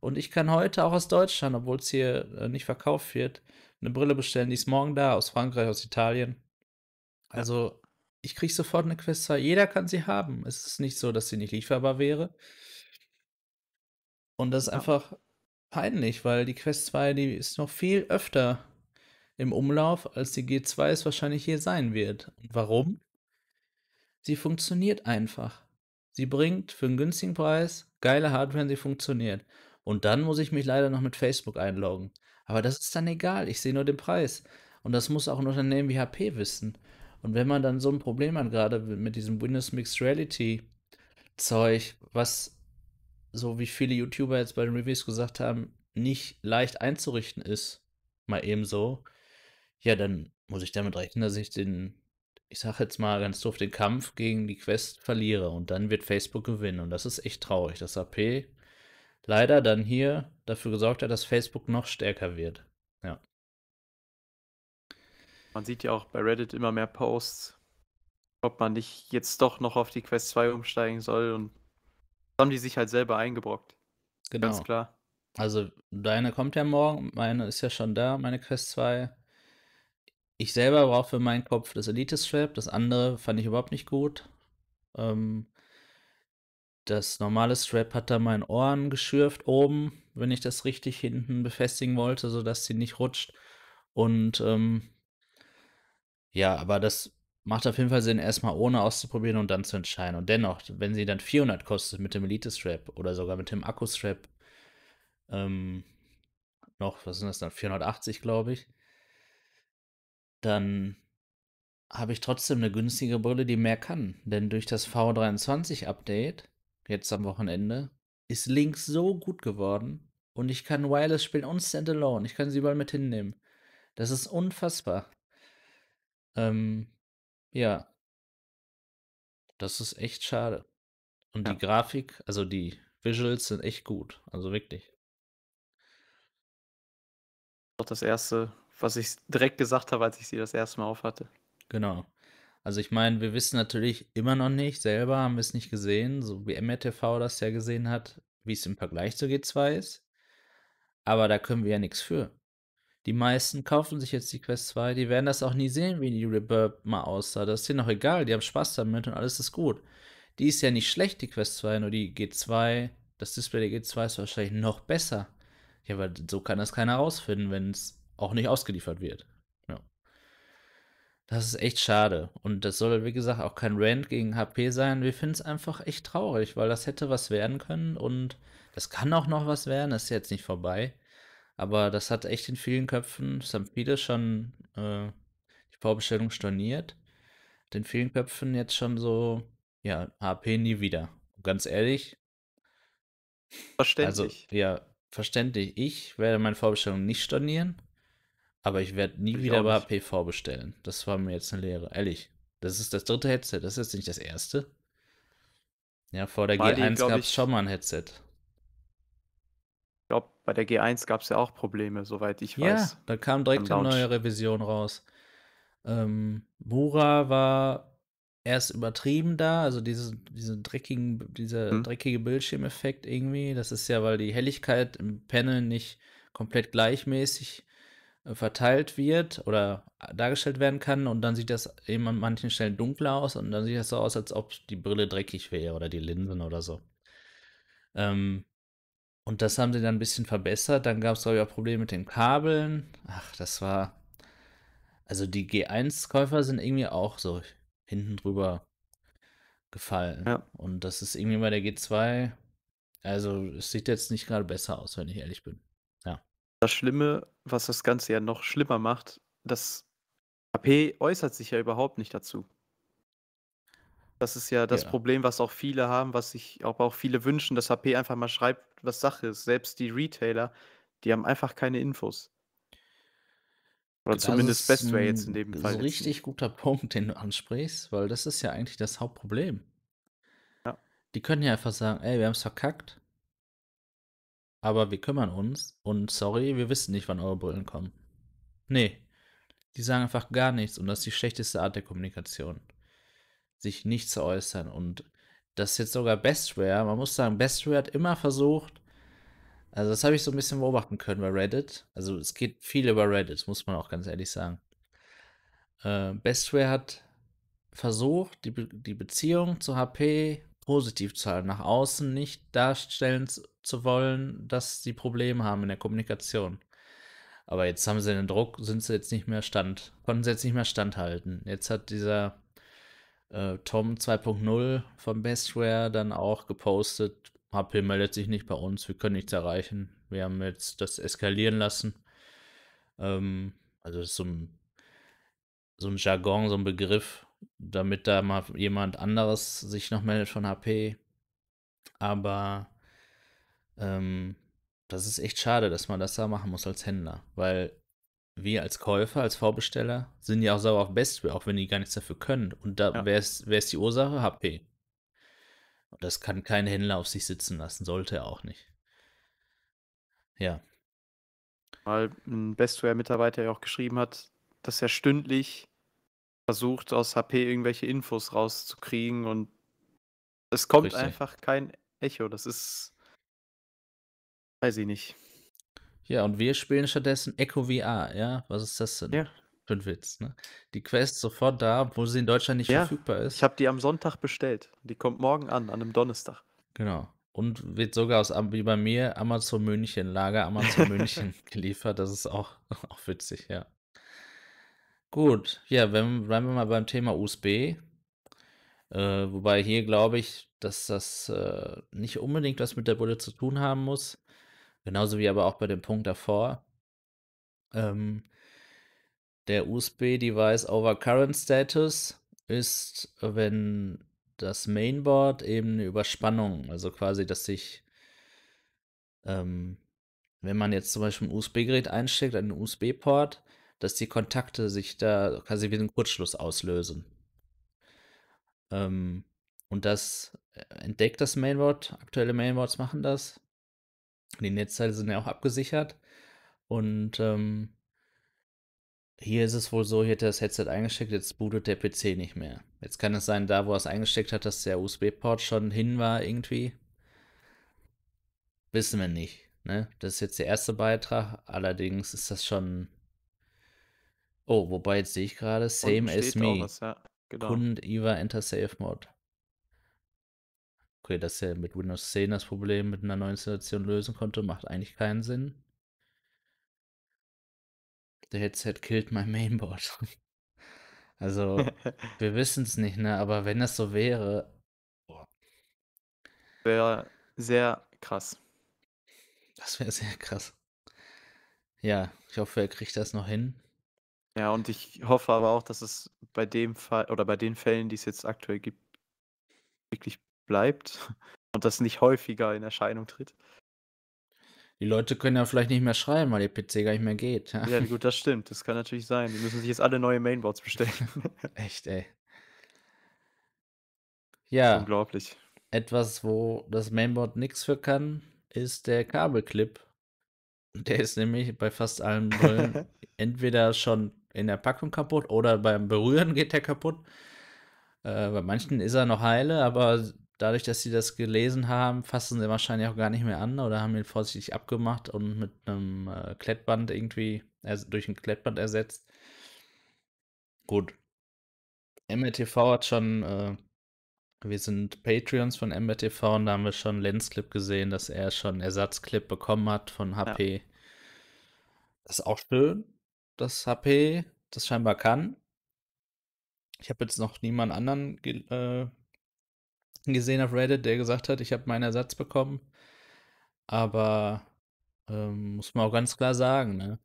Und ich kann heute auch aus Deutschland, obwohl es hier äh, nicht verkauft wird, eine Brille bestellen, die ist morgen da, aus Frankreich, aus Italien. Also, ich kriege sofort eine Quest 2. Jeder kann sie haben. Es ist nicht so, dass sie nicht lieferbar wäre. Und das ist einfach peinlich, weil die Quest 2, die ist noch viel öfter im Umlauf, als die G2 es wahrscheinlich hier sein wird. Und warum? Sie funktioniert einfach. Sie bringt für einen günstigen Preis geile Hardware und sie funktioniert. Und dann muss ich mich leider noch mit Facebook einloggen. Aber das ist dann egal, ich sehe nur den Preis. Und das muss auch ein Unternehmen wie HP wissen. Und wenn man dann so ein Problem hat, gerade mit diesem Windows Mixed Reality Zeug, was so wie viele YouTuber jetzt bei den Reviews gesagt haben, nicht leicht einzurichten ist, mal eben so, ja, dann muss ich damit rechnen, dass ich den ich sag jetzt mal ganz doof, den Kampf gegen die Quest verliere und dann wird Facebook gewinnen. Und das ist echt traurig, dass AP leider dann hier dafür gesorgt hat, dass Facebook noch stärker wird. Ja. Man sieht ja auch bei Reddit immer mehr Posts, ob man nicht jetzt doch noch auf die Quest 2 umsteigen soll. Und das haben die sich halt selber eingebrockt. Genau. Ganz klar. Also deine kommt ja morgen, meine ist ja schon da, meine Quest 2 ich selber brauche für meinen Kopf das Elite-Strap, das andere fand ich überhaupt nicht gut. Ähm, das normale Strap hat da meinen Ohren geschürft oben, wenn ich das richtig hinten befestigen wollte, sodass sie nicht rutscht. Und ähm, ja, aber das macht auf jeden Fall Sinn, erstmal ohne auszuprobieren und dann zu entscheiden. Und dennoch, wenn sie dann 400 kostet mit dem Elite-Strap oder sogar mit dem Akku-Strap, ähm, noch, was sind das dann, 480 glaube ich, dann habe ich trotzdem eine günstige Brille, die mehr kann. Denn durch das V23-Update, jetzt am Wochenende, ist Link so gut geworden und ich kann Wireless spielen und Standalone. Ich kann sie überall mit hinnehmen. Das ist unfassbar. Ähm, ja. Das ist echt schade. Und ja. die Grafik, also die Visuals sind echt gut. Also wirklich. Doch das erste was ich direkt gesagt habe, als ich sie das erste Mal aufhatte. Genau. Also ich meine, wir wissen natürlich immer noch nicht, selber haben wir es nicht gesehen, so wie MRTV das ja gesehen hat, wie es im Vergleich zur G2 ist. Aber da können wir ja nichts für. Die meisten kaufen sich jetzt die Quest 2, die werden das auch nie sehen, wie die Reverb mal aussah. Das ist denen auch egal, die haben Spaß damit und alles ist gut. Die ist ja nicht schlecht, die Quest 2, nur die G2, das Display der G2 ist wahrscheinlich noch besser. Ja, aber so kann das keiner rausfinden, wenn es auch nicht ausgeliefert wird. Ja. Das ist echt schade. Und das soll, wie gesagt, auch kein Rant gegen HP sein. Wir finden es einfach echt traurig, weil das hätte was werden können und das kann auch noch was werden. Das ist jetzt nicht vorbei. Aber das hat echt in vielen Köpfen, es haben viele schon äh, die Vorbestellung storniert, hat in vielen Köpfen jetzt schon so, ja, HP nie wieder. Und ganz ehrlich. Also, verständlich. Also, ja, verständlich. Ich werde meine Vorbestellung nicht stornieren. Aber ich werde nie ich wieder bei PV bestellen. Das war mir jetzt eine Lehre. Ehrlich. Das ist das dritte Headset. Das ist jetzt nicht das erste. Ja, vor der Mal G1 gab es schon mal ein Headset. Ich glaube, bei der G1 gab es ja auch Probleme, soweit ich weiß. Ja, da kam direkt eine neue Revision raus. Ähm, Mura war erst übertrieben da, also diese, diese dreckigen, dieser hm. dreckige Bildschirmeffekt irgendwie. Das ist ja, weil die Helligkeit im Panel nicht komplett gleichmäßig ist verteilt wird oder dargestellt werden kann und dann sieht das eben an manchen Stellen dunkler aus und dann sieht das so aus, als ob die Brille dreckig wäre oder die Linsen oder so. Ähm, und das haben sie dann ein bisschen verbessert. Dann gab es, glaube ich, auch Probleme mit den Kabeln. Ach, das war. Also die G1-Käufer sind irgendwie auch so hinten drüber gefallen. Ja. Und das ist irgendwie bei der G2. Also es sieht jetzt nicht gerade besser aus, wenn ich ehrlich bin. Das Schlimme, was das Ganze ja noch schlimmer macht, das AP äußert sich ja überhaupt nicht dazu. Das ist ja das ja. Problem, was auch viele haben, was sich auch, auch viele wünschen, dass HP einfach mal schreibt, was Sache ist. Selbst die Retailer, die haben einfach keine Infos. Oder das zumindest Way jetzt in dem Fall. Das ist ein richtig nicht. guter Punkt, den du ansprichst, weil das ist ja eigentlich das Hauptproblem. Ja. Die können ja einfach sagen, ey, wir haben es verkackt, aber wir kümmern uns und sorry, wir wissen nicht, wann eure Brillen kommen. Nee, die sagen einfach gar nichts und das ist die schlechteste Art der Kommunikation. Sich nicht zu äußern und das ist jetzt sogar Bestware. Man muss sagen, Bestware hat immer versucht, also das habe ich so ein bisschen beobachten können bei Reddit. Also es geht viel über Reddit, muss man auch ganz ehrlich sagen. Äh, Bestware hat versucht, die, Be die Beziehung zu HP Positivzahlen nach außen nicht darstellen zu wollen, dass sie Probleme haben in der Kommunikation. Aber jetzt haben sie den Druck, sind sie jetzt nicht mehr stand, konnten sie jetzt nicht mehr standhalten. Jetzt hat dieser äh, Tom 2.0 von Bestware dann auch gepostet, HP meldet sich nicht bei uns, wir können nichts erreichen. Wir haben jetzt das eskalieren lassen. Ähm, also das ist so ein, so ein Jargon, so ein Begriff, damit da mal jemand anderes sich noch meldet von HP. Aber ähm, das ist echt schade, dass man das da machen muss als Händler, weil wir als Käufer, als Vorbesteller sind ja auch sauer auf Bestware, auch wenn die gar nichts dafür können. Und da ja. wäre es die Ursache HP. Und das kann kein Händler auf sich sitzen lassen, sollte er auch nicht. Ja. Weil ein Bestware-Mitarbeiter ja auch geschrieben hat, dass er stündlich versucht, aus HP irgendwelche Infos rauszukriegen und es kommt Richtig. einfach kein Echo. Das ist. Weiß ich nicht. Ja, und wir spielen stattdessen Echo VR, ja? Was ist das denn? Ja. Für ein Witz, ne? Die Quest sofort da, wo sie in Deutschland nicht ja, verfügbar ist. Ich habe die am Sonntag bestellt. Die kommt morgen an, an einem Donnerstag. Genau. Und wird sogar aus, wie bei mir, Amazon München, Lager Amazon München geliefert. Das ist auch, auch witzig, ja. Gut, ja, wenn, bleiben wir mal beim Thema USB. Äh, wobei hier glaube ich, dass das äh, nicht unbedingt was mit der Bulle zu tun haben muss. Genauso wie aber auch bei dem Punkt davor. Ähm, der USB Device Over Current Status ist, wenn das Mainboard eben eine Überspannung, also quasi, dass sich, ähm, wenn man jetzt zum Beispiel ein USB-Gerät einsteckt, einen USB-Port, dass die Kontakte sich da quasi wie einen Kurzschluss auslösen. Ähm, und das äh, entdeckt das Mainboard. Aktuelle Mainboards machen das. Die Netzteile sind ja auch abgesichert. Und ähm, hier ist es wohl so, hier hat er das Headset eingesteckt, jetzt bootet der PC nicht mehr. Jetzt kann es sein, da wo er es eingesteckt hat, dass der USB-Port schon hin war irgendwie. Wissen wir nicht. Ne? Das ist jetzt der erste Beitrag. Allerdings ist das schon Oh, wobei jetzt sehe ich gerade, same as me. Was, ja. genau. Kunden Eva Enter Safe Mode. Okay, dass er mit Windows 10 das Problem mit einer neuen Installation lösen konnte, macht eigentlich keinen Sinn. Der headset killt mein mainboard. also, wir wissen es nicht, ne? Aber wenn das so wäre. Boah. Wäre sehr krass. Das wäre sehr krass. Ja, ich hoffe, er kriegt das noch hin. Ja, und ich hoffe aber auch, dass es bei dem Fall oder bei den Fällen, die es jetzt aktuell gibt, wirklich bleibt und das nicht häufiger in Erscheinung tritt. Die Leute können ja vielleicht nicht mehr schreiben, weil ihr PC gar nicht mehr geht. Ja, ja gut, das stimmt. Das kann natürlich sein. Die müssen sich jetzt alle neue Mainboards bestellen. Echt, ey. Ja. Unglaublich. Etwas, wo das Mainboard nichts für kann, ist der Kabelclip. Der ist nämlich bei fast allen Brillen entweder schon in der Packung kaputt oder beim Berühren geht der kaputt. Äh, bei manchen ist er noch heile, aber dadurch, dass sie das gelesen haben, fassen sie wahrscheinlich auch gar nicht mehr an oder haben ihn vorsichtig abgemacht und mit einem äh, Klettband irgendwie, also durch ein Klettband ersetzt. Gut. MRTV hat schon, äh, wir sind Patreons von MRTV und da haben wir schon Lensclip gesehen, dass er schon Ersatzclip bekommen hat von HP. Ja. Das ist auch schön das HP das scheinbar kann. Ich habe jetzt noch niemanden anderen ge äh, gesehen auf Reddit, der gesagt hat, ich habe meinen Ersatz bekommen. Aber ähm, muss man auch ganz klar sagen, ne?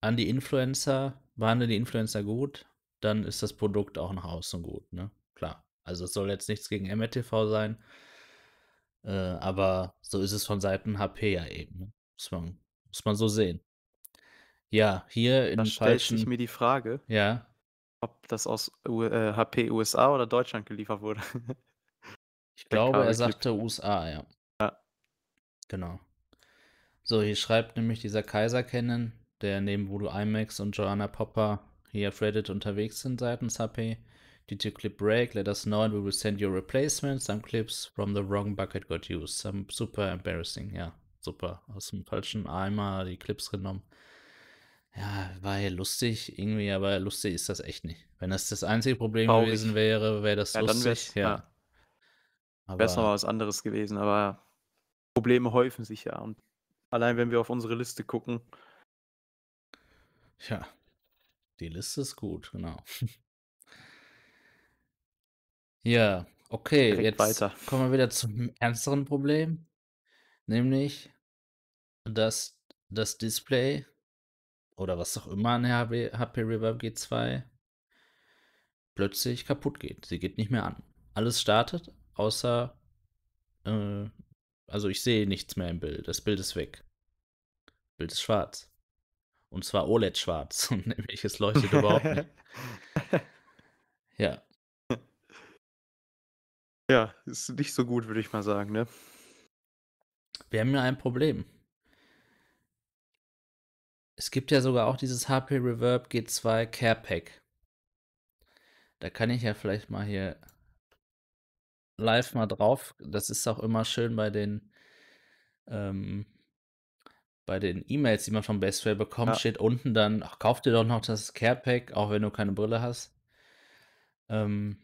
An die Influencer, behandle die Influencer gut, dann ist das Produkt auch nach außen gut, ne? Klar. Also es soll jetzt nichts gegen MRTV sein. Äh, aber so ist es von Seiten HP ja eben. Ne? Muss, man, muss man so sehen. Ja, hier in Da stellt falschen. sich mir die Frage, Ja, ob das aus U äh, HP USA oder Deutschland geliefert wurde. ich glaube, er sagte USA, ja. Ja. Genau. So, hier schreibt nämlich dieser Kaiser kennen, der neben Voodoo IMAX und Joanna Popper hier auf Reddit unterwegs sind seitens HP. Did your clip break? Let us know and we will send you a replacement. Some clips from the wrong bucket got used. Some super embarrassing, ja. Super. Aus dem falschen Eimer die Clips genommen. Ja, war ja lustig irgendwie, aber lustig ist das echt nicht. Wenn das das einzige Problem Traurig. gewesen wäre, wäre das ja, lustig. Dann wär's, ja. ja. Wäre es noch was anderes gewesen, aber Probleme häufen sich ja. Und allein wenn wir auf unsere Liste gucken. Ja, die Liste ist gut, genau. ja, okay, Direkt jetzt weiter. kommen wir wieder zum ernsteren Problem, nämlich dass das Display oder was auch immer an der HP Reverb G2 plötzlich kaputt geht. Sie geht nicht mehr an. Alles startet, außer äh, also ich sehe nichts mehr im Bild. Das Bild ist weg. Das Bild ist schwarz. Und zwar OLED-schwarz. Und nämlich es leuchtet überhaupt nicht. Ja. Ja, ist nicht so gut, würde ich mal sagen, ne? Wir haben ja ein Problem. Es gibt ja sogar auch dieses HP Reverb G2 Care Pack. Da kann ich ja vielleicht mal hier live mal drauf. Das ist auch immer schön bei den ähm, bei den E-Mails, die man von Bestway bekommt, ja. steht unten dann, ach, kauf dir doch noch das Care Pack, auch wenn du keine Brille hast. Ähm,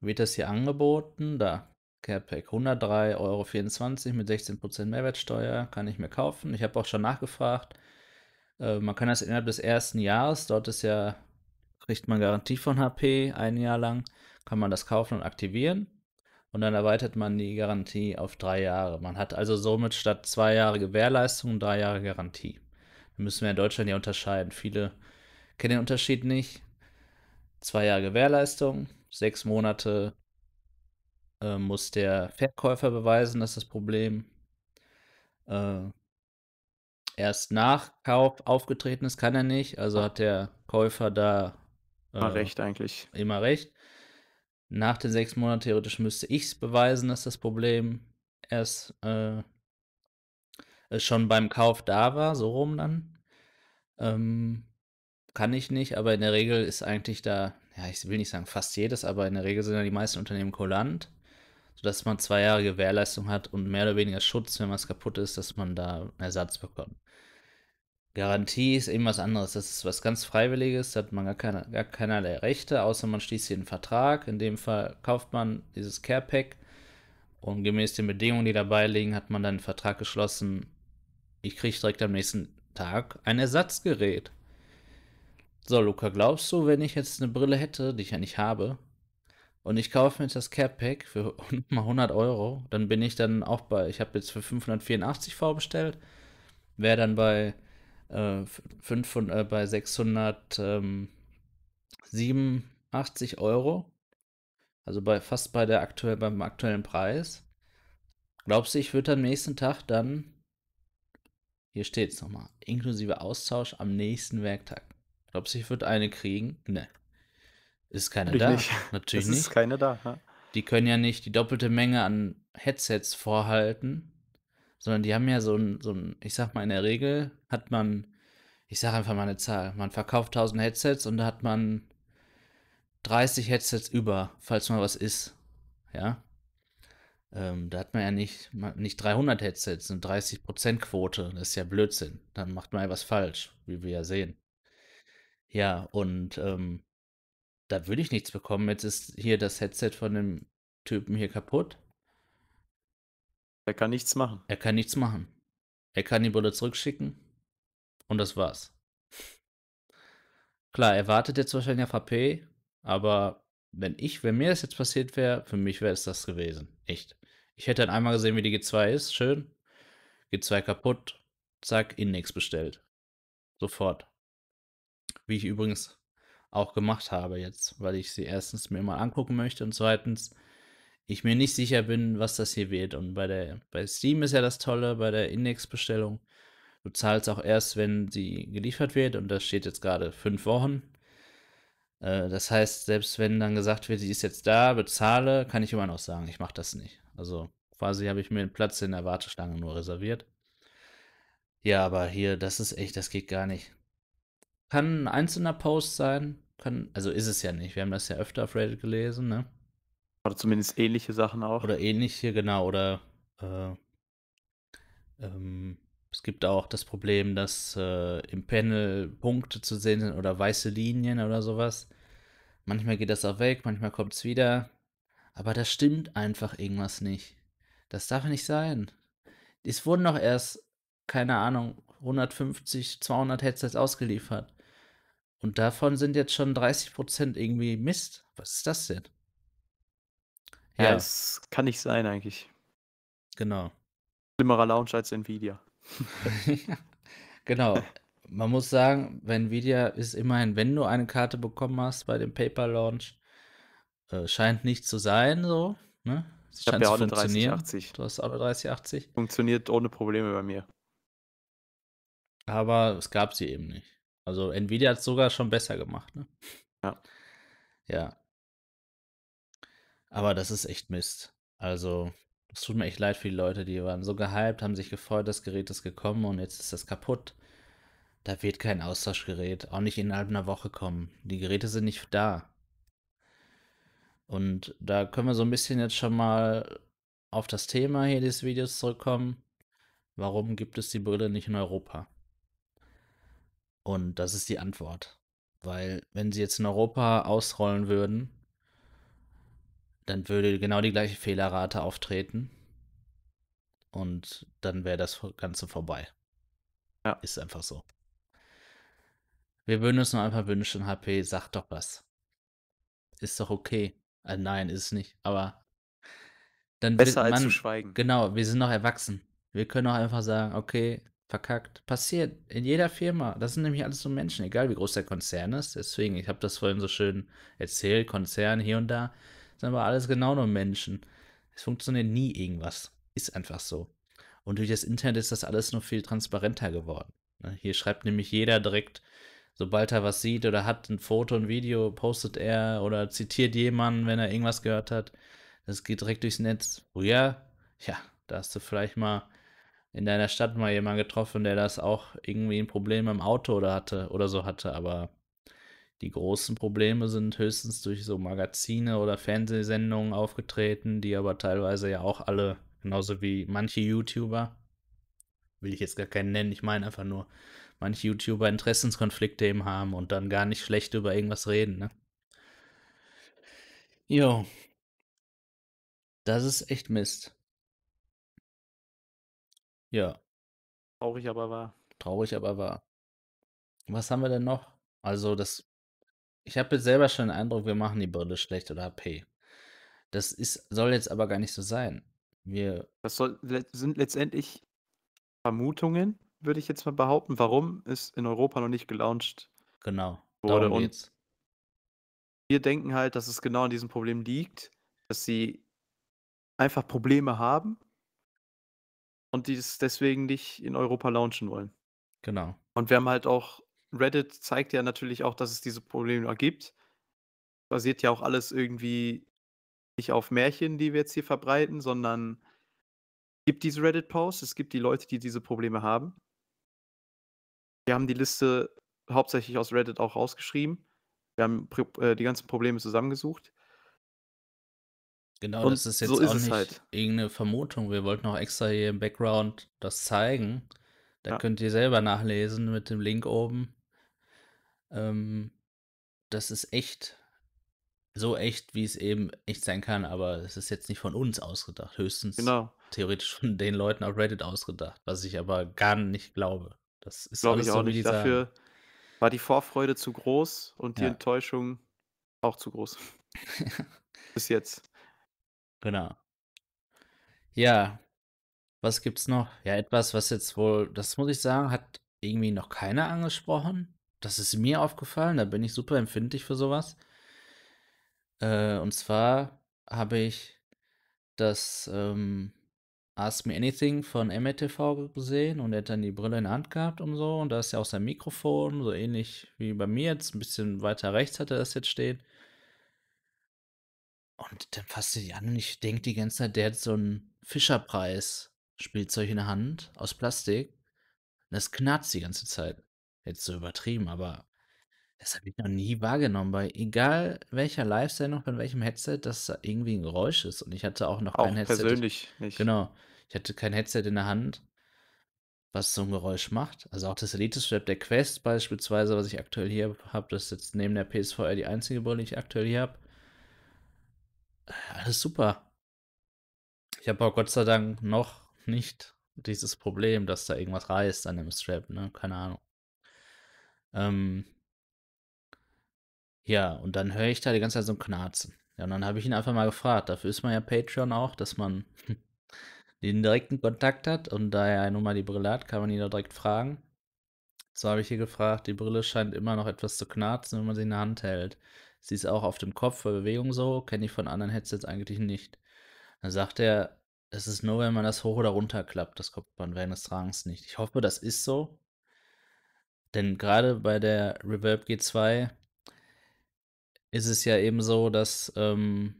wird das hier angeboten? Da. Carepack 103,24 Euro mit 16% Mehrwertsteuer kann ich mir kaufen. Ich habe auch schon nachgefragt. Äh, man kann das innerhalb des ersten Jahres, dort ist ja, kriegt man Garantie von HP ein Jahr lang, kann man das kaufen und aktivieren. Und dann erweitert man die Garantie auf drei Jahre. Man hat also somit statt zwei Jahre Gewährleistung drei Jahre Garantie. Da müssen wir in Deutschland ja unterscheiden. Viele kennen den Unterschied nicht. Zwei Jahre Gewährleistung, sechs Monate äh, muss der Verkäufer beweisen, dass das Problem äh, erst nach Kauf aufgetreten ist, kann er nicht. Also ah. hat der Käufer da äh, immer recht eigentlich. Immer recht. Nach den sechs Monaten theoretisch müsste ich es beweisen, dass das Problem erst äh, schon beim Kauf da war, so rum dann. Ähm, kann ich nicht, aber in der Regel ist eigentlich da, ja, ich will nicht sagen fast jedes, aber in der Regel sind ja die meisten Unternehmen kulant sodass man zwei Jahre Gewährleistung hat und mehr oder weniger Schutz, wenn was kaputt ist, dass man da einen Ersatz bekommt. Garantie ist eben was anderes. Das ist was ganz Freiwilliges, da hat man gar, keine, gar keinerlei Rechte, außer man schließt hier einen Vertrag. In dem Fall kauft man dieses Care Pack und gemäß den Bedingungen, die dabei liegen, hat man dann einen Vertrag geschlossen. Ich kriege direkt am nächsten Tag ein Ersatzgerät. So, Luca, glaubst du, wenn ich jetzt eine Brille hätte, die ich ja nicht habe, und ich kaufe mir das Cap Pack für mal 100 Euro, dann bin ich dann auch bei, ich habe jetzt für 584 vorbestellt, wäre dann bei, äh, 500, äh, bei 687 ähm, Euro, also bei fast bei der aktuell, beim aktuellen Preis. Glaubst du, ich würde am nächsten Tag dann, hier steht es nochmal, inklusive Austausch am nächsten Werktag. Glaubst du, ich würde eine kriegen? Ne. Ist keiner da. Nicht. Natürlich es nicht. Ist keine da. Ja. Die können ja nicht die doppelte Menge an Headsets vorhalten, sondern die haben ja so ein, so ein ich sag mal, in der Regel hat man, ich sag einfach mal eine Zahl, man verkauft 1000 Headsets und da hat man 30 Headsets über, falls mal was ist. Ja. Ähm, da hat man ja nicht, nicht 300 Headsets, eine 30% Quote. Das ist ja Blödsinn. Dann macht man ja was falsch, wie wir ja sehen. Ja, und ähm, da würde ich nichts bekommen. Jetzt ist hier das Headset von dem Typen hier kaputt. Er kann nichts machen. Er kann nichts machen. Er kann die Bulle zurückschicken und das war's. Klar, er wartet jetzt wahrscheinlich auf HP, aber wenn ich, wenn mir das jetzt passiert wäre, für mich wäre es das gewesen. Echt. Ich hätte dann einmal gesehen, wie die G2 ist. Schön. G2 kaputt. Zack, Index bestellt. Sofort. Wie ich übrigens auch gemacht habe jetzt, weil ich sie erstens mir mal angucken möchte und zweitens ich mir nicht sicher bin, was das hier wird. Und bei der bei Steam ist ja das Tolle, bei der Indexbestellung, du zahlst auch erst, wenn sie geliefert wird und das steht jetzt gerade fünf Wochen. Äh, das heißt, selbst wenn dann gesagt wird, sie ist jetzt da, bezahle, kann ich immer noch sagen, ich mache das nicht. Also quasi habe ich mir einen Platz in der Warteschlange nur reserviert. Ja, aber hier, das ist echt, das geht gar nicht. Kann ein einzelner Post sein, kann, also ist es ja nicht. Wir haben das ja öfter auf Reddit gelesen, ne? Oder zumindest ähnliche Sachen auch. Oder ähnliche, genau. Oder äh, ähm, es gibt auch das Problem, dass äh, im Panel Punkte zu sehen sind oder weiße Linien oder sowas. Manchmal geht das auch weg, manchmal kommt es wieder. Aber da stimmt einfach irgendwas nicht. Das darf nicht sein. Es wurden doch erst, keine Ahnung, 150, 200 Headsets ausgeliefert. Und davon sind jetzt schon 30 Prozent irgendwie Mist. Was ist das denn? Ja, ja es kann nicht sein eigentlich. Genau. Schlimmerer Launch als Nvidia. genau. Man muss sagen, bei Nvidia ist immerhin, wenn du eine Karte bekommen hast bei dem Paper Launch, äh, scheint nicht zu sein so. Ne? Ich habe ja auch eine 3080. Du hast auch eine 3080. Funktioniert ohne Probleme bei mir. Aber es gab sie eben nicht. Also Nvidia hat es sogar schon besser gemacht. Ne? Ja. Ja. Aber das ist echt Mist. Also, es tut mir echt leid für die Leute, die waren so gehypt, haben sich gefreut, das Gerät ist gekommen und jetzt ist das kaputt. Da wird kein Austauschgerät, auch nicht innerhalb einer Woche kommen. Die Geräte sind nicht da. Und da können wir so ein bisschen jetzt schon mal auf das Thema hier des Videos zurückkommen. Warum gibt es die Brille nicht in Europa? Und das ist die Antwort. Weil wenn sie jetzt in Europa ausrollen würden, dann würde genau die gleiche Fehlerrate auftreten. Und dann wäre das Ganze vorbei. Ja. Ist einfach so. Wir würden uns nur einfach wünschen, HP, sag doch was. Ist doch okay. Ah, nein, ist es nicht. Aber dann Besser man, als zu schweigen. Genau, wir sind noch erwachsen. Wir können auch einfach sagen, okay, verkackt. Passiert in jeder Firma. Das sind nämlich alles so Menschen, egal wie groß der Konzern ist. Deswegen, ich habe das vorhin so schön erzählt, Konzern hier und da. Das sind aber alles genau nur Menschen. Es funktioniert nie irgendwas. Ist einfach so. Und durch das Internet ist das alles nur viel transparenter geworden. Ne? Hier schreibt nämlich jeder direkt, sobald er was sieht oder hat ein Foto, ein Video, postet er oder zitiert jemanden, wenn er irgendwas gehört hat. Das geht direkt durchs Netz. Oh ja, ja, da hast du vielleicht mal in deiner Stadt mal jemanden getroffen, der das auch irgendwie ein Problem im Auto oder hatte oder so hatte, aber die großen Probleme sind höchstens durch so Magazine oder Fernsehsendungen aufgetreten, die aber teilweise ja auch alle, genauso wie manche YouTuber, will ich jetzt gar keinen nennen, ich meine einfach nur, manche YouTuber Interessenskonflikte eben haben und dann gar nicht schlecht über irgendwas reden, ne? Jo. Das ist echt Mist. Ja, Traurig, aber wahr. traurig, aber wahr. Was haben wir denn noch? Also, das. Ich habe jetzt selber schon den Eindruck, wir machen die Brille schlecht oder HP. Das ist, soll jetzt aber gar nicht so sein. Wir, Das soll, sind letztendlich Vermutungen, würde ich jetzt mal behaupten, warum es in Europa noch nicht gelauncht genau, Wurde darum und- geht's. wir denken halt, dass es genau an diesem Problem liegt, dass sie einfach Probleme haben und die es deswegen nicht in Europa launchen wollen. Genau. Und wir haben halt auch, Reddit zeigt ja natürlich auch, dass es diese Probleme gibt. Basiert ja auch alles irgendwie nicht auf Märchen, die wir jetzt hier verbreiten, sondern es gibt diese Reddit-Posts, es gibt die Leute, die diese Probleme haben. Wir haben die Liste hauptsächlich aus Reddit auch rausgeschrieben. Wir haben äh, die ganzen Probleme zusammengesucht. Genau, und das ist jetzt so ist auch nicht halt. irgendeine Vermutung. Wir wollten auch extra hier im Background das zeigen. Da ja. könnt ihr selber nachlesen mit dem Link oben. Ähm, das ist echt so echt, wie es eben echt sein kann, aber es ist jetzt nicht von uns ausgedacht. Höchstens genau. theoretisch von den Leuten auf Reddit ausgedacht, was ich aber gar nicht glaube. Das ist glaube ich auch so, nicht. Dafür war die Vorfreude zu groß und die ja. Enttäuschung auch zu groß. Bis jetzt. Genau. Ja, was gibt's noch? Ja, etwas, was jetzt wohl, das muss ich sagen, hat irgendwie noch keiner angesprochen. Das ist mir aufgefallen, da bin ich super empfindlich für sowas. Äh, und zwar habe ich das ähm, Ask Me Anything von MRTV gesehen und er hat dann die Brille in der Hand gehabt und so. Und da ist ja auch sein Mikrofon, so ähnlich wie bei mir jetzt, ein bisschen weiter rechts hat er das jetzt stehen. Und dann fasst sie die an und ich denke die ganze Zeit, der hat so ein Fischerpreis-Spielzeug in der Hand aus Plastik. Und das knarzt die ganze Zeit. Jetzt so übertrieben, aber das habe ich noch nie wahrgenommen. weil egal welcher Live-Sendung, von welchem Headset, dass da irgendwie ein Geräusch ist. Und ich hatte auch noch auch kein Headset. persönlich nicht. Genau. Ich hatte kein Headset in der Hand, was so ein Geräusch macht. Also auch das Elite-Strap der Quest beispielsweise, was ich aktuell hier habe, das ist jetzt neben der PSVR die einzige Brille, die ich aktuell hier habe. Alles super. Ich habe auch Gott sei Dank noch nicht dieses Problem, dass da irgendwas reißt an dem Strap, ne? Keine Ahnung. Ähm, ja, und dann höre ich da die ganze Zeit so ein Knarzen. Ja, und dann habe ich ihn einfach mal gefragt. Dafür ist man ja Patreon auch, dass man den direkten Kontakt hat. Und da er nun mal die Brille hat, kann man ihn da direkt fragen. So habe ich hier gefragt, die Brille scheint immer noch etwas zu knarzen, wenn man sie in der Hand hält. Sie ist auch auf dem Kopf für Bewegung so, kenne ich von anderen Headsets eigentlich nicht. Dann sagt er, es ist nur, wenn man das hoch oder runter klappt, das kommt man während des Tragens nicht. Ich hoffe, das ist so. Denn gerade bei der Reverb G2 ist es ja eben so, dass ähm,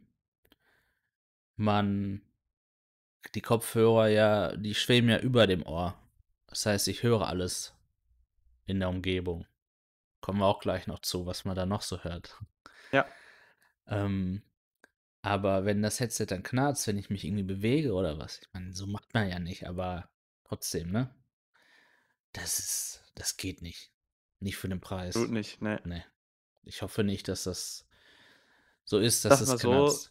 man die Kopfhörer ja, die schweben ja über dem Ohr. Das heißt, ich höre alles in der Umgebung. Kommen wir auch gleich noch zu, was man da noch so hört. Ja. Ähm, aber wenn das Headset dann knarzt, wenn ich mich irgendwie bewege oder was, ich meine, so macht man ja nicht, aber trotzdem, ne? Das ist, das geht nicht. Nicht für den Preis. Tut nicht, ne. Nee. Ich hoffe nicht, dass das so ist, dass es das knarzt. So,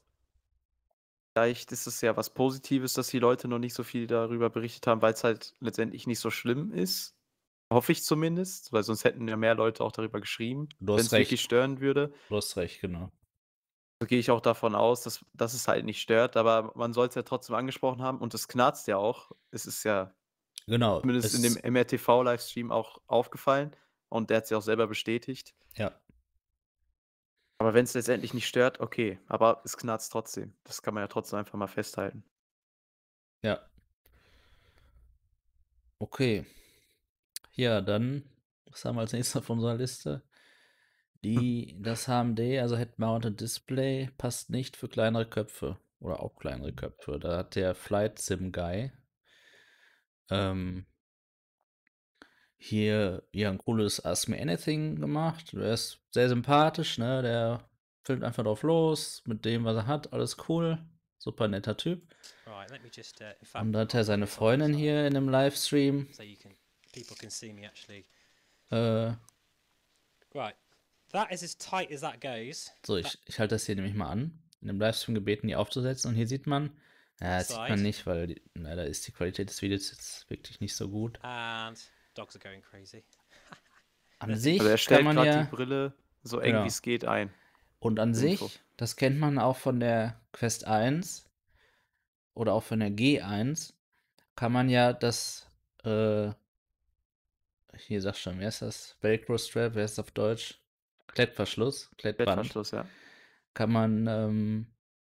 vielleicht ist es ja was Positives, dass die Leute noch nicht so viel darüber berichtet haben, weil es halt letztendlich nicht so schlimm ist. Hoffe ich zumindest, weil sonst hätten ja mehr Leute auch darüber geschrieben, wenn es wirklich stören würde. Du hast recht, genau. Da gehe ich auch davon aus, dass, dass es halt nicht stört, aber man soll es ja trotzdem angesprochen haben und es knarzt ja auch. Es ist ja genau, zumindest in dem MRTV-Livestream auch aufgefallen und der hat es ja auch selber bestätigt. Ja. Aber wenn es letztendlich nicht stört, okay, aber es knarzt trotzdem. Das kann man ja trotzdem einfach mal festhalten. Ja. Okay. Ja, dann, was haben wir als nächstes auf unserer Liste? Hm. Die, das HMD, also Head Mounted Display, passt nicht für kleinere Köpfe oder auch kleinere hm. Köpfe. Da hat der Flight Sim Guy ähm, hier ja ein cooles Ask Me Anything gemacht. Der ist sehr sympathisch, ne? Der filmt einfach drauf los mit dem, was er hat. Alles cool. Super netter Typ. Right, just, uh, Und da hat er seine Freundin hier in dem Livestream. So people can see me actually. Äh. Right. That is as tight as that goes. So, ich, ich halte das hier nämlich mal an. In dem Livestream gebeten, die aufzusetzen. Und hier sieht man, ja, das sieht man nicht, weil die, leider ist die Qualität des Videos jetzt wirklich nicht so gut. And dogs are going crazy. an sich also er stellt kann man ja die Brille so eng genau. wie es geht ein. Und an Info. sich, das kennt man auch von der Quest 1 oder auch von der G1, kann man ja das äh, hier sagst schon, wer ist das? Velcro Strap, wer ist das auf Deutsch? Klettverschluss, Klettband. Klettverschluss, ja. Kann man ähm,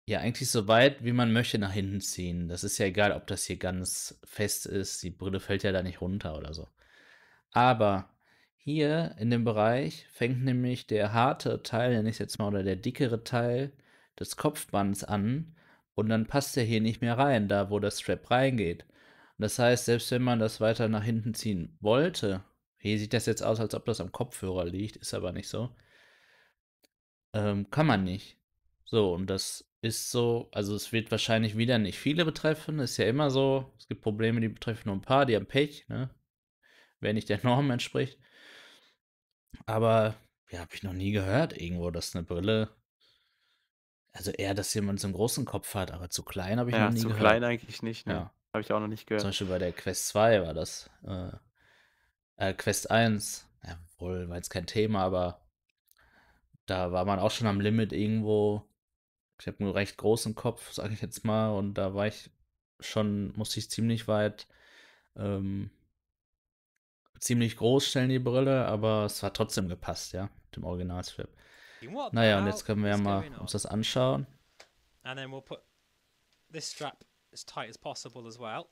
ja eigentlich so weit, wie man möchte, nach hinten ziehen. Das ist ja egal, ob das hier ganz fest ist. Die Brille fällt ja da nicht runter oder so. Aber hier in dem Bereich fängt nämlich der harte Teil, nenne ich es jetzt mal, oder der dickere Teil des Kopfbands an und dann passt er hier nicht mehr rein, da wo das Strap reingeht. das heißt, selbst wenn man das weiter nach hinten ziehen wollte, hier sieht das jetzt aus, als ob das am Kopfhörer liegt, ist aber nicht so. Ähm, kann man nicht. So, und das ist so, also es wird wahrscheinlich wieder nicht viele betreffen, ist ja immer so. Es gibt Probleme, die betreffen nur ein paar, die haben Pech, ne? Wer nicht der Norm entspricht. Aber, ja, habe ich noch nie gehört irgendwo, dass eine Brille also eher, dass jemand so einen großen Kopf hat, aber zu klein habe ich ja, noch nie gehört. Ja, Zu klein eigentlich nicht, ne? Ja. Habe ich auch noch nicht gehört. Zum Beispiel bei der Quest 2 war das. Äh, äh, Quest 1, jawohl, war jetzt kein Thema, aber da war man auch schon am Limit irgendwo. Ich habe einen recht großen Kopf, sage ich jetzt mal, und da war ich schon, musste ich ziemlich weit, ähm, ziemlich groß stellen die Brille, aber es hat trotzdem gepasst, ja, mit dem Originalstrip. Naja, und jetzt können wir ja mal uns das anschauen. And then we'll put this strap as tight as possible as well.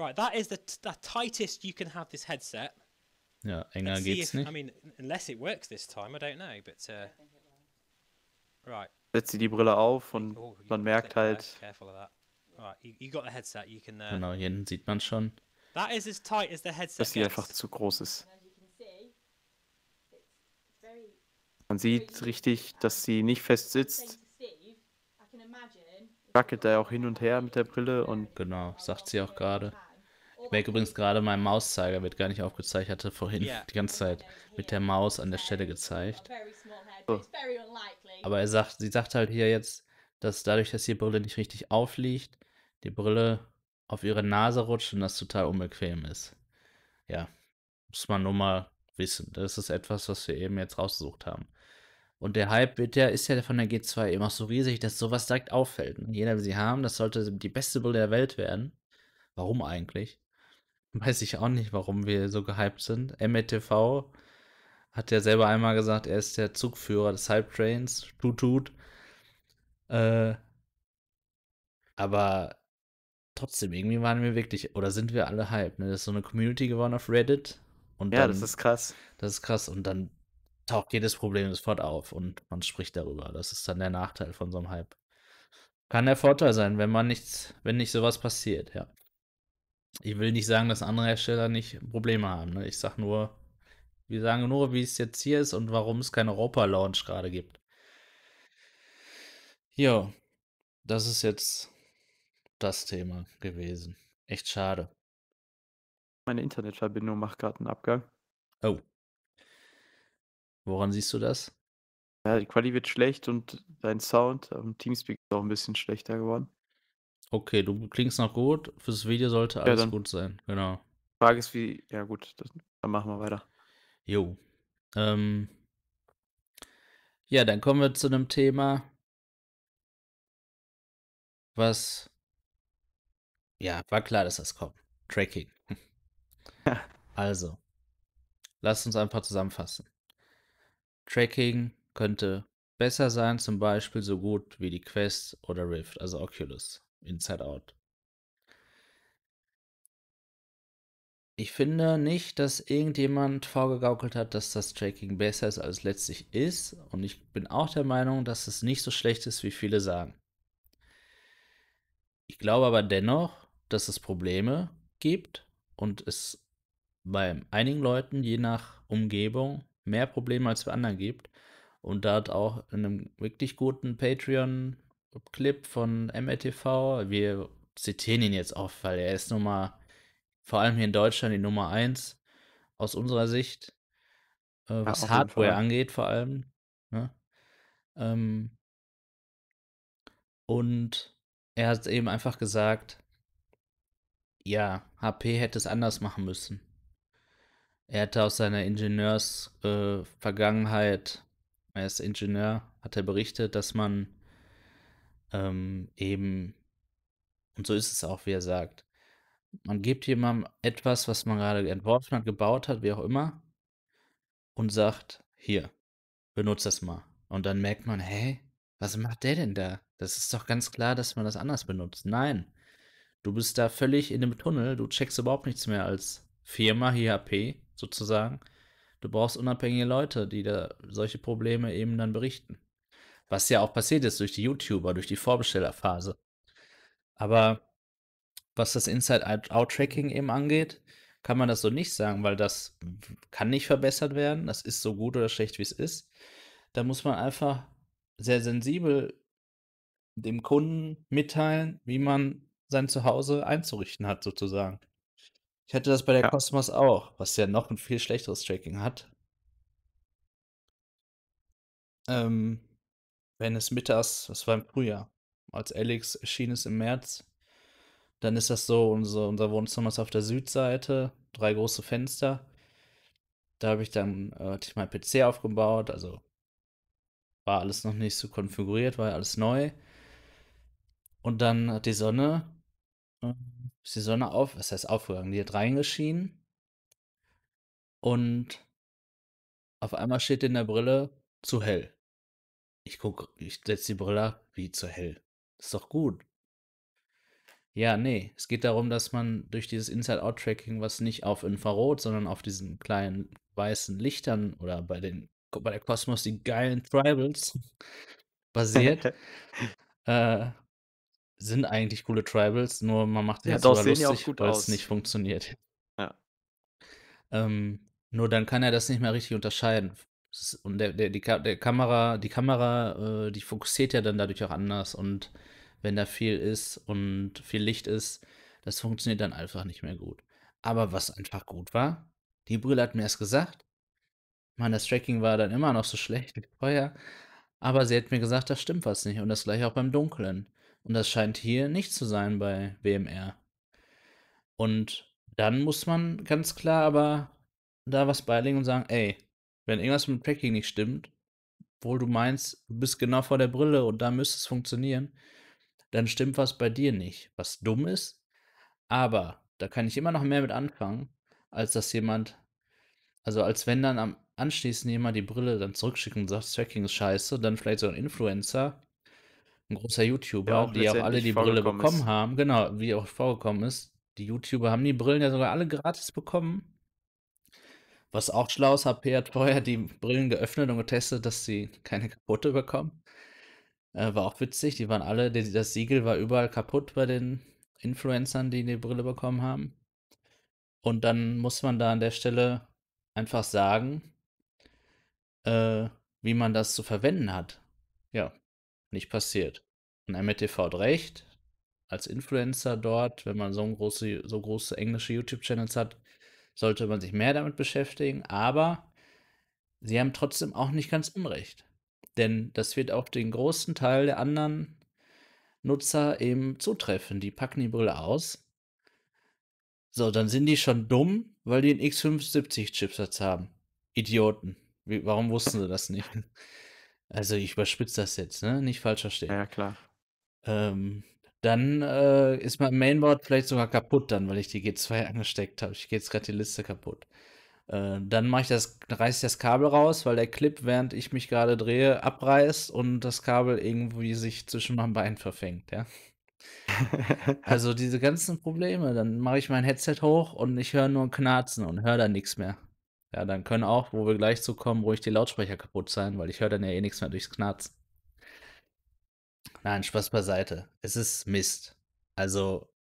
Right, that is the, the tightest you can have this headset. Ja, enger Let's geht's if, nicht. I mean, unless it works this time, I don't know, but uh, right. Setzt sie die Brille auf und oh, man merkt halt. Careful of that. Right, you, you got the headset, you can. Uh, genau, hier sieht man schon. That is as tight as the headset. Dass sie einfach zu groß ist. Man sieht richtig, dass sie nicht fest sitzt. Wackelt da auch hin und her mit der Brille und. Genau, sagt sie auch gerade. Merke übrigens gerade, mein Mauszeiger wird gar nicht aufgezeichnet, hatte vorhin die ganze Zeit mit der Maus an der Stelle gezeigt. Aber er sagt, sie sagt halt hier jetzt, dass dadurch, dass die Brille nicht richtig aufliegt, die Brille auf ihre Nase rutscht und das total unbequem ist. Ja, muss man nur mal wissen. Das ist etwas, was wir eben jetzt rausgesucht haben. Und der Hype wird ja, ist ja von der G2 eben auch so riesig, dass sowas direkt auffällt. Ne? Jeder will sie haben, das sollte die beste Brille der Welt werden. Warum eigentlich? Weiß ich auch nicht, warum wir so gehypt sind. METV hat ja selber einmal gesagt, er ist der Zugführer des Hype Trains. Tut, tut. Äh, aber trotzdem, irgendwie waren wir wirklich, oder sind wir alle hype. Ne? Das ist so eine Community geworden auf Reddit. Und ja, dann, das ist krass. Das ist krass. Und dann taucht jedes Problem sofort auf und man spricht darüber. Das ist dann der Nachteil von so einem Hype. Kann der Vorteil sein, wenn man nichts, wenn nicht sowas passiert, ja ich will nicht sagen, dass andere Hersteller nicht Probleme haben. Ne? Ich sag nur, wir sagen nur, wie es jetzt hier ist und warum es keinen Europa-Launch gerade gibt. Jo, das ist jetzt das Thema gewesen. Echt schade. Meine Internetverbindung macht gerade einen Abgang. Oh. Woran siehst du das? Ja, die Quali wird schlecht und dein Sound am Teamspeak ist auch ein bisschen schlechter geworden. Okay, du klingst noch gut. Fürs Video sollte alles ja, gut sein. Genau. Frage ist, wie. Ja, gut, das, dann machen wir weiter. Jo. Ähm, ja, dann kommen wir zu einem Thema, was. Ja, war klar, dass das kommt. Tracking. also, lasst uns einfach zusammenfassen. Tracking könnte besser sein, zum Beispiel so gut wie die Quest oder Rift, also Oculus. Inside Out. Ich finde nicht, dass irgendjemand vorgegaukelt hat, dass das Tracking besser ist, als es letztlich ist. Und ich bin auch der Meinung, dass es nicht so schlecht ist, wie viele sagen. Ich glaube aber dennoch, dass es Probleme gibt und es bei einigen Leuten, je nach Umgebung, mehr Probleme als bei anderen gibt. Und da hat auch in einem wirklich guten Patreon Clip von MRTV. Wir zitieren ihn jetzt oft, weil er ist nun mal, vor allem hier in Deutschland, die Nummer 1 aus unserer Sicht, äh, was ja, Hardware angeht vor allem. Ne? Ähm, und er hat eben einfach gesagt, ja, HP hätte es anders machen müssen. Er hatte aus seiner Ingenieursvergangenheit, äh, er ist Ingenieur, hat er berichtet, dass man ähm, eben, und so ist es auch, wie er sagt, man gibt jemandem etwas, was man gerade entworfen hat, gebaut hat, wie auch immer, und sagt, hier, benutzt das mal. Und dann merkt man, hey, was macht der denn da? Das ist doch ganz klar, dass man das anders benutzt. Nein, du bist da völlig in dem Tunnel, du checkst überhaupt nichts mehr als Firma, HIAP sozusagen. Du brauchst unabhängige Leute, die da solche Probleme eben dann berichten. Was ja auch passiert ist durch die YouTuber, durch die Vorbestellerphase. Aber was das Inside-Out-Tracking eben angeht, kann man das so nicht sagen, weil das kann nicht verbessert werden. Das ist so gut oder schlecht, wie es ist. Da muss man einfach sehr sensibel dem Kunden mitteilen, wie man sein Zuhause einzurichten hat, sozusagen. Ich hatte das bei der ja. Cosmos auch, was ja noch ein viel schlechteres Tracking hat. Ähm, wenn es mittags, das war im Frühjahr, als Alex erschien es im März, dann ist das so, unser, unser Wohnzimmer ist auf der Südseite, drei große Fenster. Da habe ich dann äh, ich mein PC aufgebaut, also war alles noch nicht so konfiguriert, war ja alles neu. Und dann hat die Sonne, ähm, ist die Sonne auf, was heißt aufgegangen, die hat reingeschienen. Und auf einmal steht in der Brille zu hell. Ich gucke, ich setze die Brille ab, wie zu Hell. Ist doch gut. Ja, nee, es geht darum, dass man durch dieses Inside-Out-Tracking, was nicht auf Infrarot, sondern auf diesen kleinen weißen Lichtern oder bei den bei der Kosmos die geilen Tribals basiert, äh, sind eigentlich coole Tribals, nur man macht sie ja, jetzt sogar lustig, weil es nicht funktioniert. Ja. Ähm, nur dann kann er das nicht mehr richtig unterscheiden. Und der, der, die, der Kamera, die Kamera, äh, die fokussiert ja dann dadurch auch anders. Und wenn da viel ist und viel Licht ist, das funktioniert dann einfach nicht mehr gut. Aber was einfach gut war, die Brille hat mir erst gesagt. Mann, das Tracking war dann immer noch so schlecht wie vorher. Aber sie hat mir gesagt, das stimmt was nicht. Und das gleiche auch beim Dunklen. Und das scheint hier nicht zu sein bei WMR. Und dann muss man ganz klar aber da was beilegen und sagen, ey, wenn irgendwas mit Packing nicht stimmt, obwohl du meinst, du bist genau vor der Brille und da müsste es funktionieren, dann stimmt was bei dir nicht, was dumm ist. Aber da kann ich immer noch mehr mit anfangen, als dass jemand, also als wenn dann am anschließend jemand die Brille dann zurückschicken und sagt, Tracking ist scheiße, dann vielleicht so ein Influencer, ein großer YouTuber, ja, die auch alle die Brille bekommen ist. haben, genau, wie auch vorgekommen ist. Die YouTuber haben die Brillen ja sogar alle gratis bekommen was auch schlau ist, HP hat vorher die Brillen geöffnet und getestet, dass sie keine kaputte bekommen. Äh, war auch witzig, die waren alle, die, das Siegel war überall kaputt bei den Influencern, die die Brille bekommen haben. Und dann muss man da an der Stelle einfach sagen, äh, wie man das zu verwenden hat. Ja, nicht passiert. Und MTV hat recht, als Influencer dort, wenn man so, große, so große englische YouTube-Channels hat, sollte man sich mehr damit beschäftigen, aber sie haben trotzdem auch nicht ganz Unrecht. Denn das wird auch den großen Teil der anderen Nutzer eben zutreffen. Die packen die Brille aus. So, dann sind die schon dumm, weil die einen X75-Chipsatz haben. Idioten. Wie, warum wussten sie das nicht? Also, ich überspitze das jetzt, ne? Nicht falsch verstehen. Ja, klar. Ähm, dann äh, ist mein Mainboard vielleicht sogar kaputt dann, weil ich die G2 angesteckt habe. Ich gehe jetzt gerade die Liste kaputt. Äh, dann mache ich das, reiße ich das Kabel raus, weil der Clip, während ich mich gerade drehe, abreißt und das Kabel irgendwie sich zwischen meinem Bein verfängt, ja. also diese ganzen Probleme, dann mache ich mein Headset hoch und ich höre nur ein Knarzen und höre dann nichts mehr. Ja, dann können auch, wo wir gleich zu kommen, ruhig die Lautsprecher kaputt sein, weil ich höre dann ja eh nichts mehr durchs Knarzen. Nein, Spaß beiseite. Es ist Mist. Also,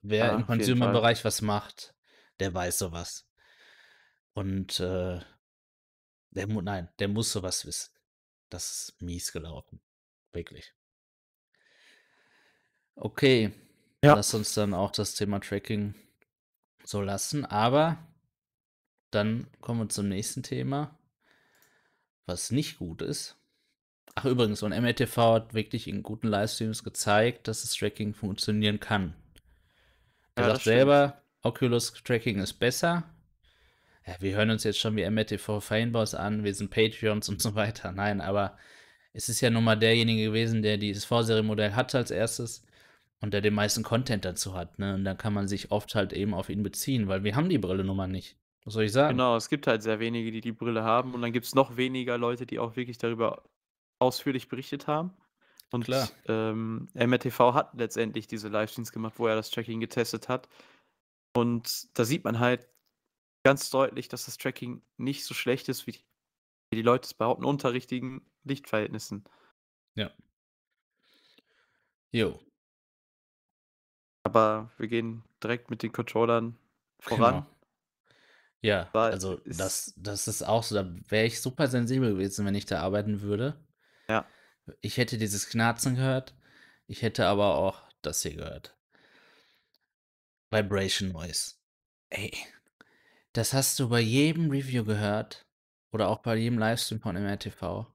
wer Ja, im Consumer-Bereich was macht, der weiß sowas. Und, äh, der nein, der muss sowas wissen. Das ist mies gelaufen. Wirklich. Okay, Ja. lass uns dann auch das Thema Tracking so lassen, aber dann kommen wir zum nächsten Thema, was nicht gut ist. Ach übrigens, und MRTV hat wirklich in guten Livestreams gezeigt, dass das Tracking funktionieren kann. Er ja, sagt selber, Oculus Tracking ist besser. Ja, wir hören uns jetzt schon wie MRTV Fanboys an, wir sind Patreons und so weiter. Nein, aber es ist ja nun mal derjenige gewesen, der dieses Vorserienmodell hat als erstes und der den meisten Content dazu hat. Ne? Und dann kann man sich oft halt eben auf ihn beziehen, weil wir haben die Brille nun mal nicht. Was soll ich sagen? Genau, es gibt halt sehr wenige, die die Brille haben und dann gibt es noch weniger Leute, die auch wirklich darüber ausführlich berichtet haben. Und Ähm, MRTV hat letztendlich diese Livestreams gemacht, wo er das Tracking getestet hat. Und da sieht man halt ganz deutlich, dass das Tracking nicht so schlecht ist, wie die, wie die Leute es behaupten, unter richtigen Lichtverhältnissen. Ja. Jo. Aber wir gehen direkt mit den Controllern voran. Genau. Ja, Weil also das, das ist auch so, da wäre ich super sensibel gewesen, wenn ich da arbeiten würde. Ja. Ich hätte dieses Knarzen gehört. Ich hätte aber auch das hier gehört. Vibration Noise. Ey, das hast du bei jedem Review gehört oder auch bei jedem Livestream von MRTV.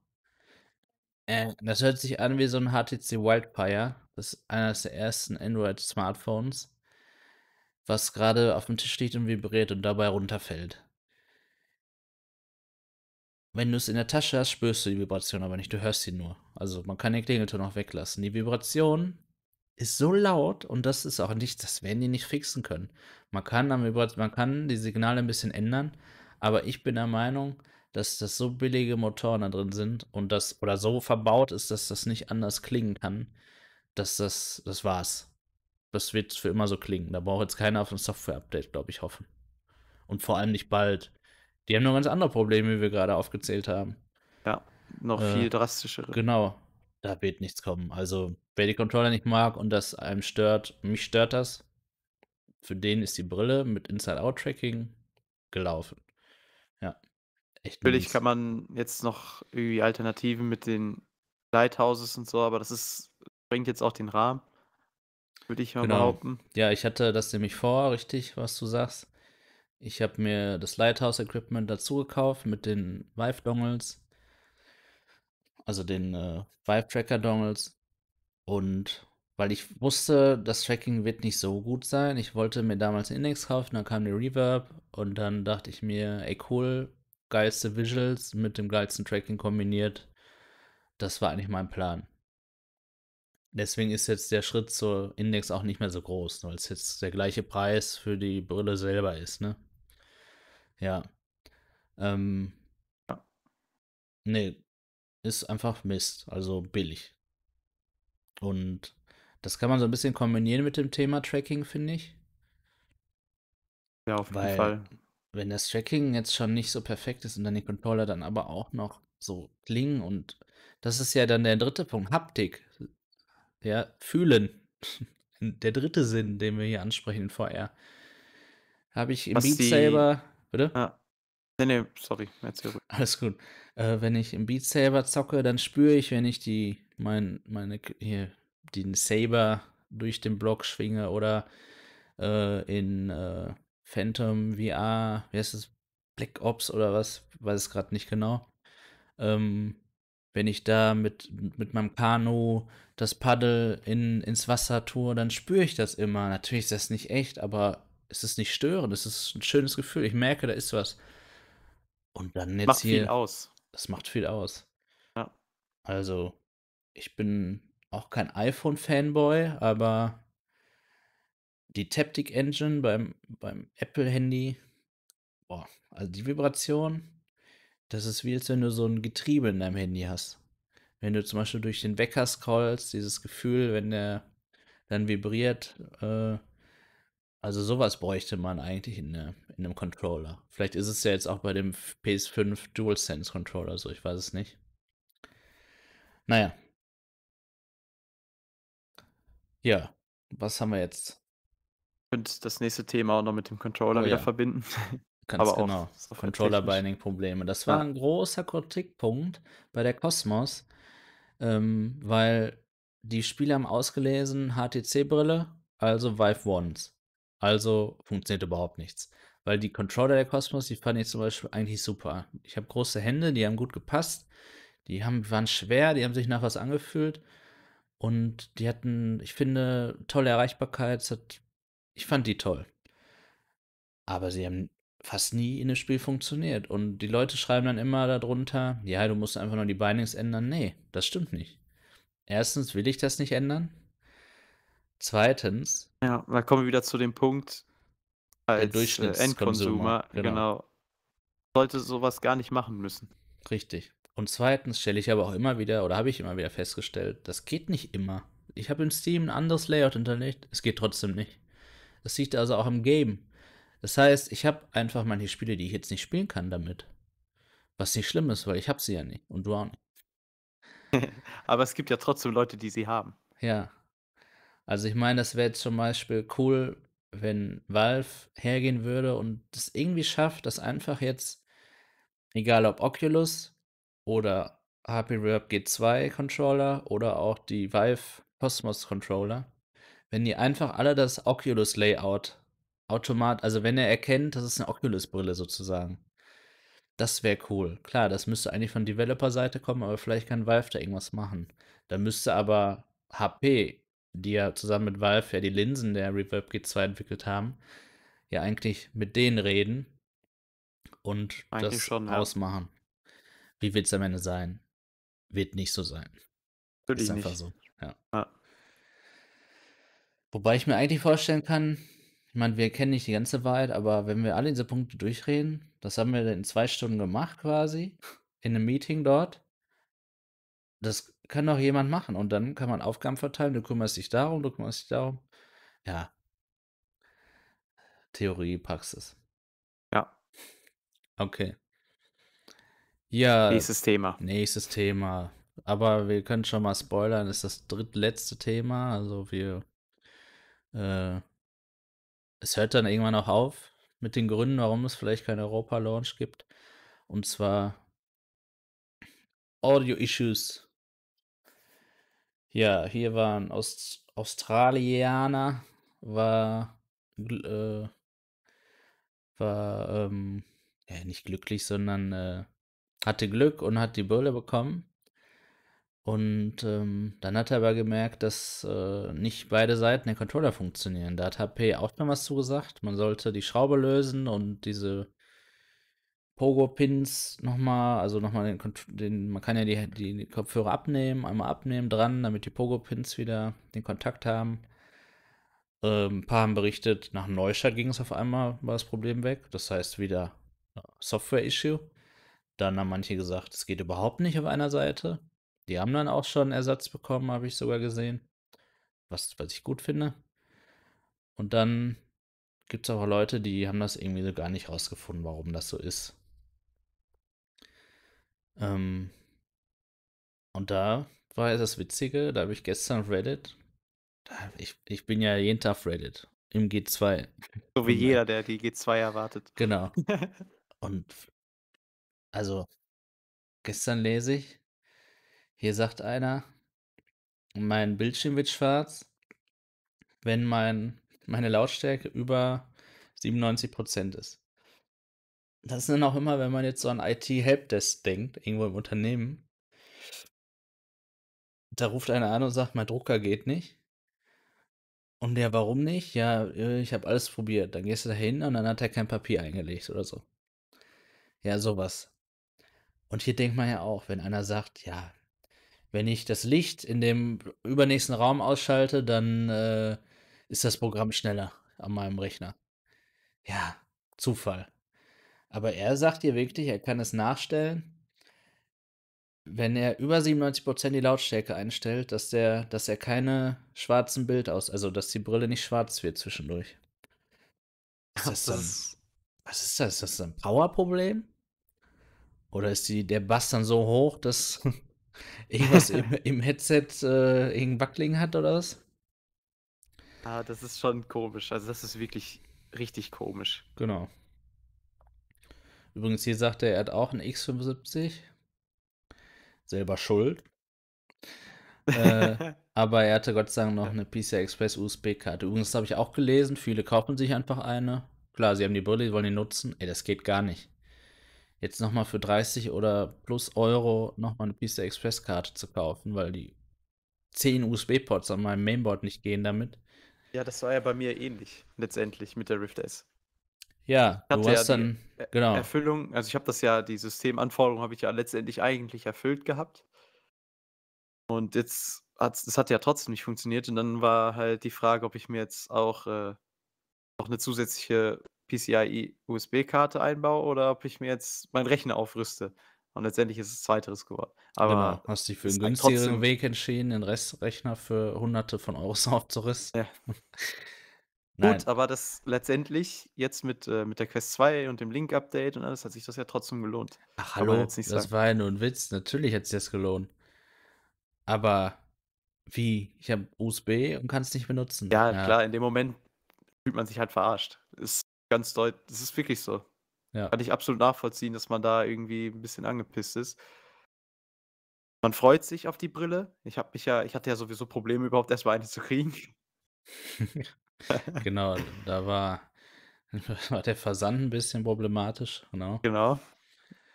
Äh, das hört sich an wie so ein HTC Wildfire. Das ist eines der ersten Android-Smartphones, was gerade auf dem Tisch liegt und vibriert und dabei runterfällt. Wenn du es in der Tasche hast, spürst du die Vibration aber nicht, du hörst sie nur. Also man kann den Klingelton auch weglassen. Die Vibration ist so laut und das ist auch nicht, das werden die nicht fixen können. Man kann, am man kann die Signale ein bisschen ändern, aber ich bin der Meinung, dass das so billige Motoren da drin sind und das oder so verbaut ist, dass das nicht anders klingen kann, dass das, das war's. Das wird für immer so klingen. Da braucht jetzt keiner auf ein Software-Update, glaube ich, hoffen. Und vor allem nicht bald. Die haben nur ganz andere Probleme, wie wir gerade aufgezählt haben. Ja, noch äh, viel drastischere. Genau. Da wird nichts kommen. Also, wer die Controller nicht mag und das einem stört, mich stört das. Für den ist die Brille mit Inside-Out-Tracking gelaufen. Ja. Echt Natürlich kann man jetzt noch irgendwie Alternativen mit den Lighthouses und so, aber das ist, bringt jetzt auch den Rahmen. Würde ich mal genau. behaupten. Ja, ich hatte das nämlich vor, richtig, was du sagst. Ich habe mir das Lighthouse Equipment dazu gekauft mit den Vive Dongles, also den äh, Vive Tracker Dongles. Und weil ich wusste, das Tracking wird nicht so gut sein. Ich wollte mir damals einen Index kaufen, dann kam der Reverb und dann dachte ich mir, ey cool, geilste Visuals mit dem geilsten Tracking kombiniert. Das war eigentlich mein Plan. Deswegen ist jetzt der Schritt zur Index auch nicht mehr so groß, weil es jetzt der gleiche Preis für die Brille selber ist, ne? Ja. Ähm, Nee, ist einfach Mist, also billig. Und das kann man so ein bisschen kombinieren mit dem Thema Tracking, finde ich. Ja, auf jeden Fall. Wenn das Tracking jetzt schon nicht so perfekt ist und dann die Controller dann aber auch noch so klingen und das ist ja dann der dritte Punkt, Haptik. Ja, fühlen. Der dritte Sinn, den wir hier ansprechen in VR. Habe ich im Was Beat Saber Bitte? Ja. Ah. Nee, nee, sorry, erzähl ruhig. Alles gut. Äh, wenn ich im Beat Saber zocke, dann spüre ich, wenn ich die, mein, meine, hier, den Saber durch den Block schwinge oder äh, in äh, Phantom VR, wie heißt es, Black Ops oder was, weiß es gerade nicht genau. Ähm, wenn ich da mit, mit meinem Kanu das Paddel in, ins Wasser tue, dann spüre ich das immer. Natürlich ist das nicht echt, aber es ist nicht störend, es ist ein schönes Gefühl. Ich merke, da ist was. Und dann jetzt macht hier. Viel aus. Das macht viel aus. Ja. Also, ich bin auch kein iPhone-Fanboy, aber die Taptic Engine beim, beim Apple-Handy, boah, also die Vibration, das ist wie als wenn du so ein Getriebe in deinem Handy hast. Wenn du zum Beispiel durch den Wecker scrollst, dieses Gefühl, wenn der dann vibriert, äh, also sowas bräuchte man eigentlich in, ne, in, einem Controller. Vielleicht ist es ja jetzt auch bei dem PS5 DualSense Controller so, ich weiß es nicht. Naja. Ja, was haben wir jetzt? Könnt das nächste Thema auch noch mit dem Controller oh, wieder ja. verbinden. Ganz Aber genau. Controller-Binding-Probleme. Das war ja. ein großer Kritikpunkt bei der Cosmos, ähm, weil die Spieler haben ausgelesen HTC-Brille, also Vive Ones. Also funktioniert überhaupt nichts. Weil die Controller der Cosmos, die fand ich zum Beispiel eigentlich super. Ich habe große Hände, die haben gut gepasst. Die haben, waren schwer, die haben sich nach was angefühlt. Und die hatten, ich finde, tolle Erreichbarkeit. Hat, ich fand die toll. Aber sie haben fast nie in das Spiel funktioniert. Und die Leute schreiben dann immer darunter, ja, du musst einfach nur die Bindings ändern. Nee, das stimmt nicht. Erstens will ich das nicht ändern. Zweitens. Ja, da kommen wir wieder zu dem Punkt, als der äh, Durchschnitts Endkonsumer, genau. genau. sollte sowas gar nicht machen müssen. Richtig. Und zweitens stelle ich aber auch immer wieder, oder habe ich immer wieder festgestellt, das geht nicht immer. Ich habe in Steam ein anderes Layout hinterlegt, es geht trotzdem nicht. Das liegt also auch im Game. Das heißt, ich habe einfach manche Spiele, die ich jetzt nicht spielen kann damit. Was nicht schlimm ist, weil ich habe sie ja nicht und du auch nicht. aber es gibt ja trotzdem Leute, die sie haben. Ja, also ich meine, das wäre zum Beispiel cool, wenn Valve hergehen würde und es irgendwie schafft, das einfach jetzt, egal ob Oculus oder HP Reverb G2 Controller oder auch die Valve Cosmos Controller, wenn die einfach alle das Oculus Layout automat, also wenn er erkennt, das ist eine Oculus Brille sozusagen. Das wäre cool. Klar, das müsste eigentlich von Developer-Seite kommen, aber vielleicht kann Valve da irgendwas machen. Da müsste aber HP die ja zusammen mit Valve ja die Linsen der Reverb G2 entwickelt haben, ja eigentlich mit denen reden und eigentlich das schon, ausmachen. Wie wird es am Ende sein? Wird nicht so sein. Würde Ist einfach nicht. so. Ja. ja. Wobei ich mir eigentlich vorstellen kann, ich meine, wir kennen nicht die ganze Wahrheit, aber wenn wir alle diese Punkte durchreden, das haben wir in zwei Stunden gemacht quasi, in einem Meeting dort. Das kann doch jemand machen. Und dann kann man Aufgaben verteilen, du kümmerst dich darum, du kümmerst dich darum. Ja. Theorie, Praxis. Ja. Okay. Ja. Nächstes Thema. Nächstes Thema. Aber wir können schon mal spoilern, ist das drittletzte Thema. Also wir. Äh, es hört dann irgendwann auch auf mit den Gründen, warum es vielleicht keinen Europa-Launch gibt. Und zwar Audio-Issues ja, hier waren Aust Australianer, war, äh, war ähm, ja, nicht glücklich, sondern äh, hatte Glück und hat die Bölle bekommen. Und ähm, dann hat er aber gemerkt, dass äh, nicht beide Seiten der Controller funktionieren. Da hat HP auch noch was zugesagt. Man sollte die Schraube lösen und diese Pogo-Pins nochmal, also nochmal den, den, man kann ja die, die Kopfhörer abnehmen, einmal abnehmen dran, damit die Pogo-Pins wieder den Kontakt haben. Ähm, ein paar haben berichtet, nach Neustart ging es auf einmal, war das Problem weg. Das heißt wieder äh, Software-Issue. Dann haben manche gesagt, es geht überhaupt nicht auf einer Seite. Die haben dann auch schon Ersatz bekommen, habe ich sogar gesehen. Was, was ich gut finde. Und dann gibt es auch Leute, die haben das irgendwie so gar nicht rausgefunden, warum das so ist. Ähm, und da war das Witzige, da habe ich gestern Reddit, ich, ich bin ja jeden Tag Reddit im G2. So wie und, äh, jeder, der die G2 erwartet. Genau. und also, gestern lese ich, hier sagt einer, mein Bildschirm wird schwarz, wenn mein, meine Lautstärke über 97% ist das ist dann auch immer, wenn man jetzt so an IT-Helpdesk denkt, irgendwo im Unternehmen, da ruft einer an und sagt, mein Drucker geht nicht. Und der, warum nicht? Ja, äh, ich habe alles probiert. Dann gehst du da hin und dann hat er kein Papier eingelegt oder so. Ja, sowas. Und hier denkt man ja auch, wenn einer sagt, ja, wenn ich das Licht in dem übernächsten Raum ausschalte, dann äh, ist das Programm schneller an meinem Rechner. Ja, Zufall. Aber er sagt dir wirklich, er kann es nachstellen, wenn er über 97% die Lautstärke einstellt, dass der, dass er keine schwarzen Bild aus, also dass die Brille nicht schwarz wird zwischendurch. Ist das dann, was ist das? Ist das ein Powerproblem? Oder ist die, der Bass dann so hoch, dass irgendwas im, im, Headset äh, irgendein Wackling hat oder was? Ah, das ist schon komisch. Also das ist wirklich richtig komisch. Genau. Übrigens, hier sagt er, er hat auch ein X75. Selber schuld. äh, aber er hatte Gott sei Dank noch eine PCI Express USB-Karte. Übrigens das habe ich auch gelesen, viele kaufen sich einfach eine. Klar, sie haben die Brille, sie wollen die nutzen. Ey, das geht gar nicht. Jetzt nochmal für 30 oder plus Euro nochmal eine PCI Express-Karte zu kaufen, weil die 10 USB-Ports an meinem Mainboard nicht gehen damit. Ja, das war ja bei mir ähnlich, letztendlich mit der Rift S. Ja, ich hatte du hast ja dann, genau. Erfüllung, also ich habe das ja, die Systemanforderungen habe ich ja letztendlich eigentlich erfüllt gehabt. Und jetzt hat es hat ja trotzdem nicht funktioniert. Und dann war halt die Frage, ob ich mir jetzt auch äh, noch eine zusätzliche PCI-USB-Karte e einbaue oder ob ich mir jetzt meinen Rechner aufrüste. Und letztendlich ist es zweiteres geworden. Aber genau, hast dich für einen günstigeren Weg entschieden, den Restrechner für hunderte von Euros aufzurüsten. Ja. Nein. Gut, aber das letztendlich jetzt mit, äh, mit der Quest 2 und dem Link-Update und alles hat sich das ja trotzdem gelohnt. Ach, hallo, das sagen. war ja nur ein Witz. Natürlich hat sich das gelohnt. Aber wie? Ich habe USB und kann es nicht benutzen. Ja, ja, klar, in dem Moment fühlt man sich halt verarscht. Ist ganz deutlich, das ist wirklich so. Ja. Kann ich absolut nachvollziehen, dass man da irgendwie ein bisschen angepisst ist. Man freut sich auf die Brille. Ich habe mich ja, ich hatte ja sowieso Probleme, überhaupt erstmal eine zu kriegen. Genau, da war, war der Versand ein bisschen problematisch, genau. Genau.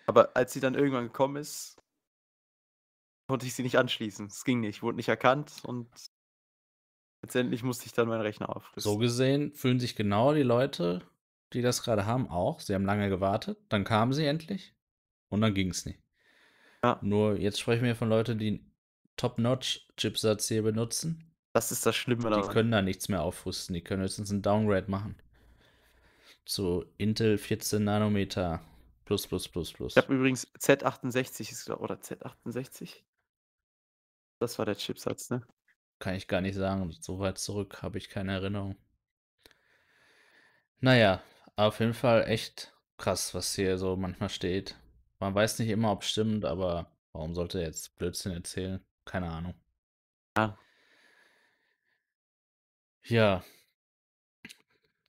Aber als sie dann irgendwann gekommen ist, konnte ich sie nicht anschließen. Es ging nicht, wurde nicht erkannt und letztendlich musste ich dann meinen Rechner aufrüsten. So gesehen fühlen sich genau die Leute, die das gerade haben, auch. Sie haben lange gewartet, dann kamen sie endlich und dann ging es nicht. Ja. Nur jetzt sprechen wir von Leuten, die einen Top-Notch-Chipsatz hier benutzen das ist das Schlimme daran. Die können da nichts mehr aufrüsten. Die können höchstens ein Downgrade machen. Zu Intel 14 Nanometer plus plus plus plus. Ich habe übrigens Z68 ist oder Z68. Das war der Chipsatz, ne? Kann ich gar nicht sagen. So weit zurück habe ich keine Erinnerung. Naja, auf jeden Fall echt krass, was hier so manchmal steht. Man weiß nicht immer, ob es stimmt, aber warum sollte er jetzt Blödsinn erzählen? Keine Ahnung. Ja, ja.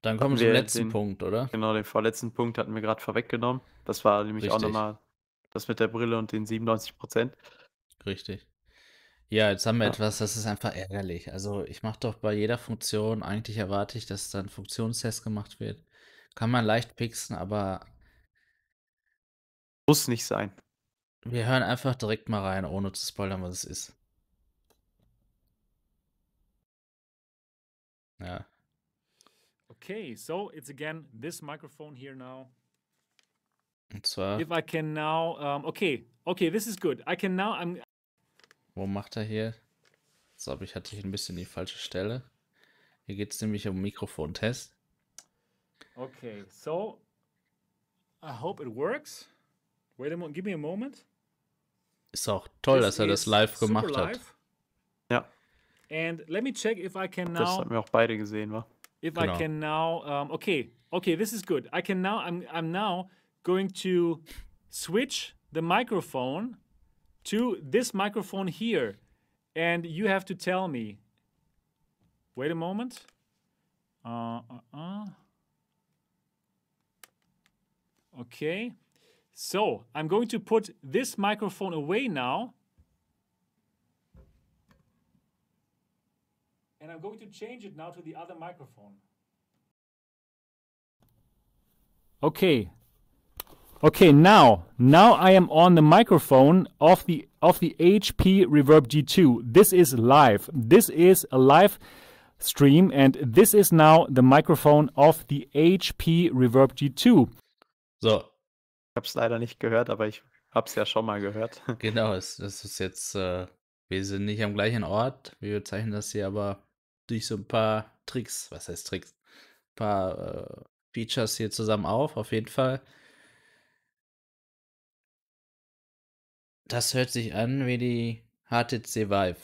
Dann kommen wir zum letzten den, Punkt, oder? Genau, den vorletzten Punkt hatten wir gerade vorweggenommen. Das war nämlich Richtig. auch nochmal das mit der Brille und den 97 Prozent. Richtig. Ja, jetzt haben wir ja. etwas, das ist einfach ärgerlich. Also ich mache doch bei jeder Funktion, eigentlich erwarte ich, dass dann Funktionstest gemacht wird. Kann man leicht pixen, aber muss nicht sein. Wir hören einfach direkt mal rein, ohne zu spoilern, was es ist. Ja. Okay, so it's again this microphone here now. Und zwar. If I can now, um, okay, okay, this is good. I can now. I'm. Wo macht er hier? So, aber ich hatte hier ein bisschen die falsche Stelle. Hier geht es nämlich um Mikrofontest. Okay, so I hope it works. Wait a moment, give me a moment. Ist auch toll, This dass er das live gemacht live. hat. And let me check if I can now. Das haben wir auch beide gesehen, wa? If genau. I can now, um, okay, okay, this is good. I can now. I'm I'm now going to switch the microphone to this microphone here, and you have to tell me. Wait a moment. Uh, uh, uh. Okay. So I'm going to put this microphone away now and I'm going to change it now to the other microphone. Okay. Okay, now, now I am on the microphone of the of the HP Reverb G2. This is live. This is a live stream and this is now the microphone of the HP Reverb G2. So, ich habe es leider nicht gehört, aber ich habe es ja schon mal gehört. Genau, es, das ist jetzt, äh, wir sind nicht am gleichen Ort, wir zeichnen das hier aber durch so ein paar Tricks, was heißt Tricks, ein paar äh, Features hier zusammen auf, auf jeden Fall. Das hört sich an wie die HTC Vive.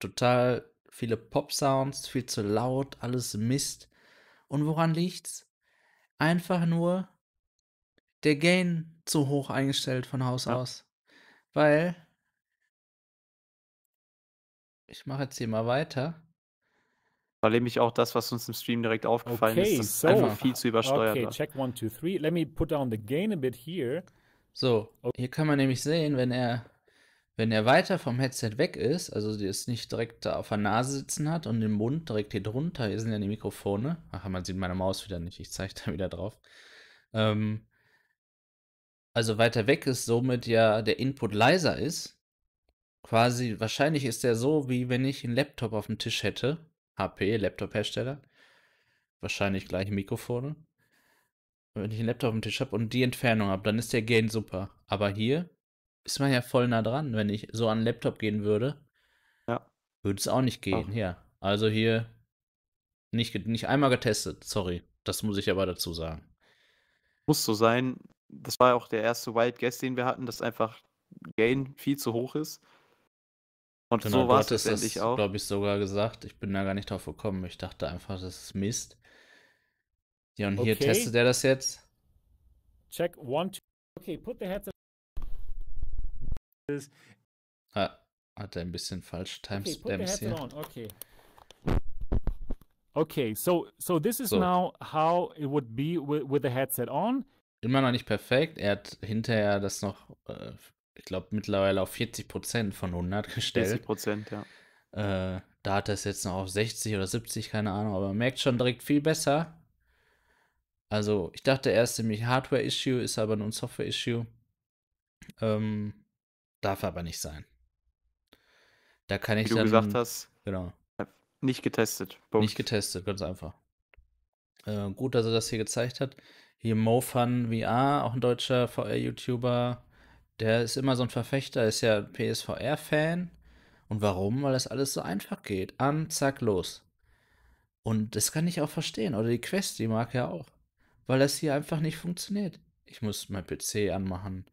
Total viele Pop-Sounds, viel zu laut, alles Mist. Und woran liegt's? Einfach nur der Gain zu hoch eingestellt von Haus ja. aus. Weil ich mache jetzt hier mal weiter. Weil nämlich auch das, was uns im Stream direkt aufgefallen okay, ist, so, einfach viel zu übersteuert Okay, war. check one, two, three. Let me put down the gain a bit here. So, hier kann man nämlich sehen, wenn er, wenn er weiter vom Headset weg ist, also die ist nicht direkt auf der Nase sitzen hat und den Mund direkt hier drunter, hier sind ja die Mikrofone. Ach, man sieht meine Maus wieder nicht, ich zeige da wieder drauf. Ähm, also weiter weg ist, somit ja der Input leiser ist, quasi, wahrscheinlich ist der so, wie wenn ich einen Laptop auf dem Tisch hätte. HP, Laptop-Hersteller. Wahrscheinlich gleich Mikrofone. Wenn ich einen Laptop auf dem Tisch habe und die Entfernung habe, dann ist der Gain super. Aber hier ist man ja voll nah dran. Wenn ich so an einen Laptop gehen würde, ja. würde es auch nicht gehen. Ach. Ja. Also hier nicht, nicht einmal getestet, sorry. Das muss ich aber dazu sagen. Muss so sein. Das war auch der erste Wild Guess, den wir hatten, dass einfach Gain viel zu hoch ist. Und genau, so war es letztendlich auch. glaube ich, sogar gesagt. Ich bin da gar nicht drauf gekommen. Ich dachte einfach, das ist Mist. Ja, und okay. hier testet er das jetzt. Check one, two. Okay, put the headset. Ah, hat er ein bisschen falsch Timestamps okay, hier. Okay. Okay, so so this is so. now how it would be with, with the headset on. Immer noch nicht perfekt. Er hat hinterher das noch äh, ich glaube, mittlerweile auf 40 Prozent von 100 gestellt. 40 Prozent, ja. Äh, da hat er es jetzt noch auf 60 oder 70, keine Ahnung, aber man merkt schon direkt viel besser. Also, ich dachte erst nämlich Hardware-Issue, ist aber nun Software-Issue. Ähm, darf aber nicht sein. Da kann ich Wie dann, du gesagt hast, genau. Äh, nicht getestet. Punkt. Nicht getestet, ganz einfach. Äh, gut, dass er das hier gezeigt hat. Hier MoFun VR, auch ein deutscher VR-YouTuber, der ist immer so ein Verfechter, ist ja PSVR-Fan. Und warum? Weil das alles so einfach geht. An, zack, los. Und das kann ich auch verstehen. Oder die Quest, die mag er auch. Weil das hier einfach nicht funktioniert. Ich muss mein PC anmachen.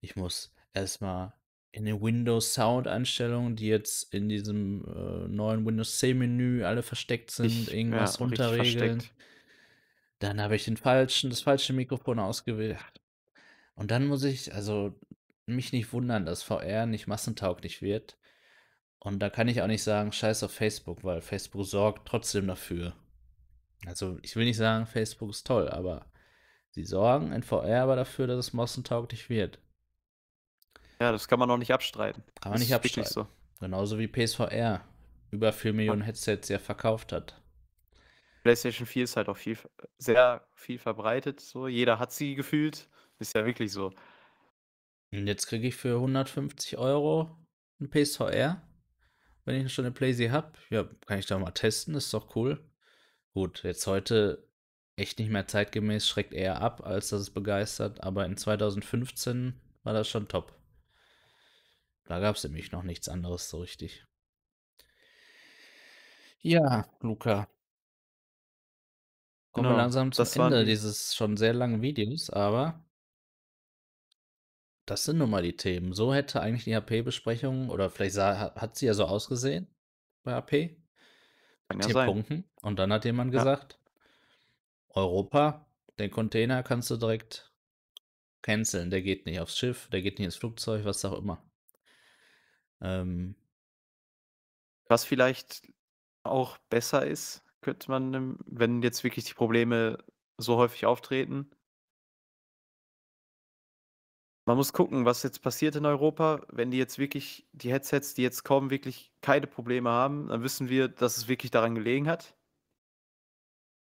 Ich muss erstmal in den Windows Sound Einstellungen, die jetzt in diesem äh, neuen Windows c Menü alle versteckt sind, ich, irgendwas ja, runterregeln. Dann habe ich den falschen, das falsche Mikrofon ausgewählt. Und dann muss ich, also mich nicht wundern, dass VR nicht massentauglich wird. Und da kann ich auch nicht sagen, scheiß auf Facebook, weil Facebook sorgt trotzdem dafür. Also ich will nicht sagen, Facebook ist toll, aber sie sorgen in VR aber dafür, dass es massentauglich wird. Ja, das kann man auch nicht abstreiten. Kann man das nicht abstreiten. So. Genauso wie PSVR über 4 Millionen Headsets ja verkauft hat. PlayStation 4 ist halt auch viel, sehr viel verbreitet. So. Jeder hat sie gefühlt. Ist ja wirklich so. Und jetzt kriege ich für 150 Euro ein PSVR. Wenn ich schon eine Playsee habe, ja, kann ich da mal testen, ist doch cool. Gut, jetzt heute echt nicht mehr zeitgemäß, schreckt eher ab, als dass es begeistert, aber in 2015 war das schon top. Da gab es nämlich noch nichts anderes so richtig. Ja, Luca, kommen wir genau, langsam zum das Ende dieses schon sehr langen Videos, aber das sind nun mal die Themen. So hätte eigentlich die HP-Besprechung, oder vielleicht sah, hat sie ja so ausgesehen bei HP. Kann ja sein. Punkten. Und dann hat jemand ja. gesagt, Europa, den Container kannst du direkt canceln. Der geht nicht aufs Schiff, der geht nicht ins Flugzeug, was auch immer. Ähm, was vielleicht auch besser ist, könnte man, wenn jetzt wirklich die Probleme so häufig auftreten, man muss gucken, was jetzt passiert in Europa. Wenn die jetzt wirklich, die Headsets, die jetzt kommen, wirklich keine Probleme haben, dann wissen wir, dass es wirklich daran gelegen hat.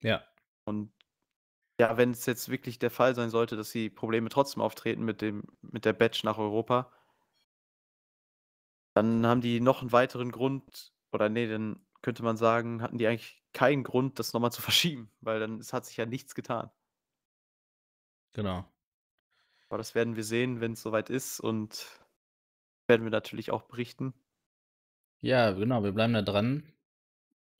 Ja. Und ja, wenn es jetzt wirklich der Fall sein sollte, dass die Probleme trotzdem auftreten mit dem, mit der Batch nach Europa, dann haben die noch einen weiteren Grund, oder nee, dann könnte man sagen, hatten die eigentlich keinen Grund, das nochmal zu verschieben, weil dann es hat sich ja nichts getan. Genau. Aber das werden wir sehen, wenn es soweit ist und werden wir natürlich auch berichten. Ja, genau, wir bleiben da dran.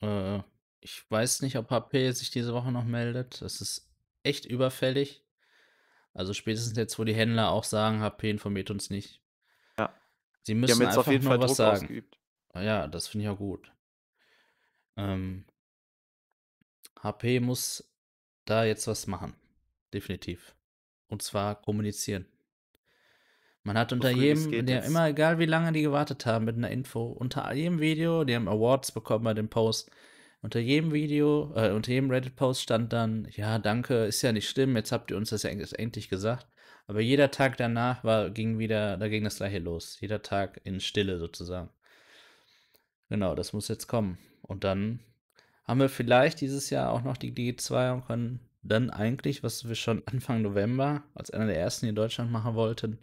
Äh, ich weiß nicht, ob HP sich diese Woche noch meldet. Das ist echt überfällig. Also spätestens jetzt, wo die Händler auch sagen, HP informiert uns nicht. Ja. Sie müssen einfach auf jeden nur Fall was Druck sagen. Ausgeübt. Ja, das finde ich auch gut. Ähm, HP muss da jetzt was machen. Definitiv. Und zwar kommunizieren. Man hat unter Wofür jedem, der, immer egal wie lange die gewartet haben mit einer Info, unter jedem Video, die haben Awards bekommen bei dem Post, unter jedem Video, äh, unter jedem Reddit-Post stand dann, ja, danke, ist ja nicht schlimm, jetzt habt ihr uns das endlich gesagt. Aber jeder Tag danach war, ging wieder, da ging das gleiche los. Jeder Tag in Stille sozusagen. Genau, das muss jetzt kommen. Und dann haben wir vielleicht dieses Jahr auch noch die g 2 und können dann eigentlich, was wir schon Anfang November als einer der ersten in Deutschland machen wollten,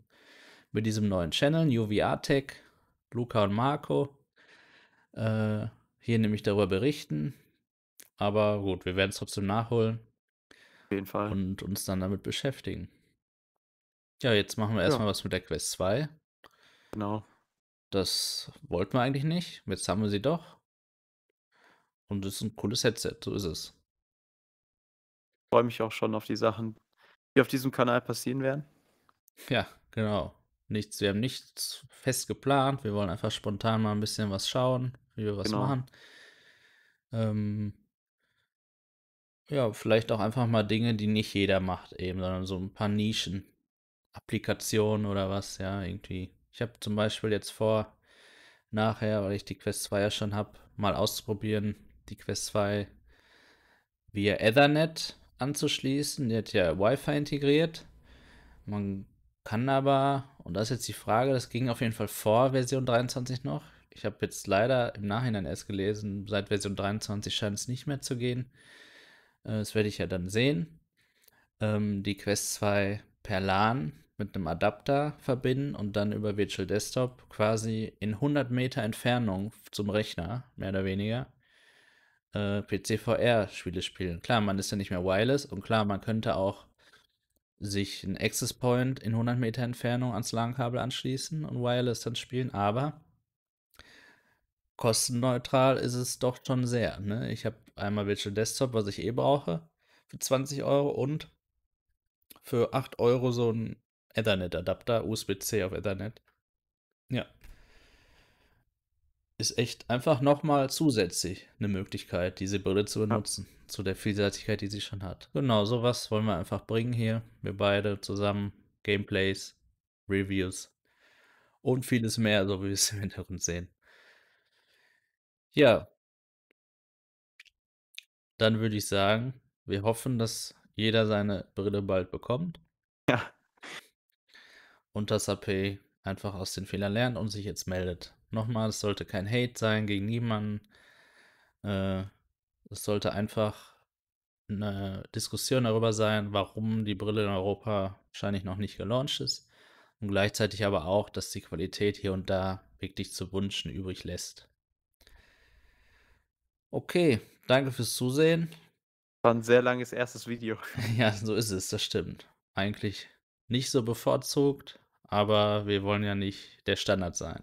mit diesem neuen Channel, New VR Tech, Luca und Marco, äh, hier nämlich darüber berichten. Aber gut, wir werden es trotzdem nachholen. Auf jeden Fall. Und uns dann damit beschäftigen. Ja, jetzt machen wir erstmal ja. was mit der Quest 2. Genau. Das wollten wir eigentlich nicht. Jetzt haben wir sie doch. Und es ist ein cooles Headset, so ist es freue mich auch schon auf die Sachen, die auf diesem Kanal passieren werden. Ja, genau. Nichts, wir haben nichts fest geplant. Wir wollen einfach spontan mal ein bisschen was schauen, wie wir was genau. machen. Ähm, ja, vielleicht auch einfach mal Dinge, die nicht jeder macht, eben, sondern so ein paar Nischen, Applikationen oder was, ja, irgendwie. Ich habe zum Beispiel jetzt vor, nachher, weil ich die Quest 2 ja schon habe, mal auszuprobieren, die Quest 2 via Ethernet anzuschließen. Die hat ja Wi-Fi integriert. Man kann aber, und das ist jetzt die Frage, das ging auf jeden Fall vor Version 23 noch. Ich habe jetzt leider im Nachhinein erst gelesen, seit Version 23 scheint es nicht mehr zu gehen. Äh, das werde ich ja dann sehen. Ähm, die Quest 2 per LAN mit einem Adapter verbinden und dann über Virtual Desktop quasi in 100 Meter Entfernung zum Rechner, mehr oder weniger, äh, PC-VR-Spiele spielen. Klar, man ist ja nicht mehr wireless und klar, man könnte auch sich einen Access Point in 100 Meter Entfernung ans LAN-Kabel anschließen und wireless dann spielen, aber kostenneutral ist es doch schon sehr. Ne? Ich habe einmal Virtual Desktop, was ich eh brauche, für 20 Euro und für 8 Euro so ein Ethernet-Adapter, USB-C auf Ethernet. ist echt einfach nochmal zusätzlich eine Möglichkeit, diese Brille zu benutzen. Ja. Zu der Vielseitigkeit, die sie schon hat. Genau, sowas wollen wir einfach bringen hier. Wir beide zusammen. Gameplays, Reviews und vieles mehr, so wie wir es im Hintergrund sehen. Ja. Dann würde ich sagen, wir hoffen, dass jeder seine Brille bald bekommt. Ja. Und dass AP einfach aus den Fehlern lernt und sich jetzt meldet Nochmal, es sollte kein Hate sein gegen niemanden. Äh, es sollte einfach eine Diskussion darüber sein, warum die Brille in Europa wahrscheinlich noch nicht gelauncht ist. Und gleichzeitig aber auch, dass die Qualität hier und da wirklich zu wünschen übrig lässt. Okay, danke fürs Zusehen. War ein sehr langes erstes Video. ja, so ist es, das stimmt. Eigentlich nicht so bevorzugt, aber wir wollen ja nicht der Standard sein.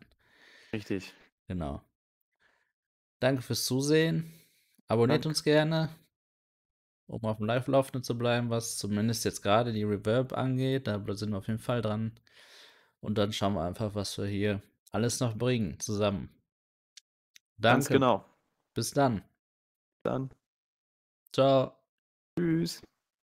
Richtig. Genau. Danke fürs Zusehen. Abonniert Dank. uns gerne, um auf dem Live-Laufenden zu bleiben, was zumindest jetzt gerade die Reverb angeht. Da sind wir auf jeden Fall dran. Und dann schauen wir einfach, was wir hier alles noch bringen zusammen. Danke. Ganz genau. Bis dann. Dann. Ciao. Tschüss.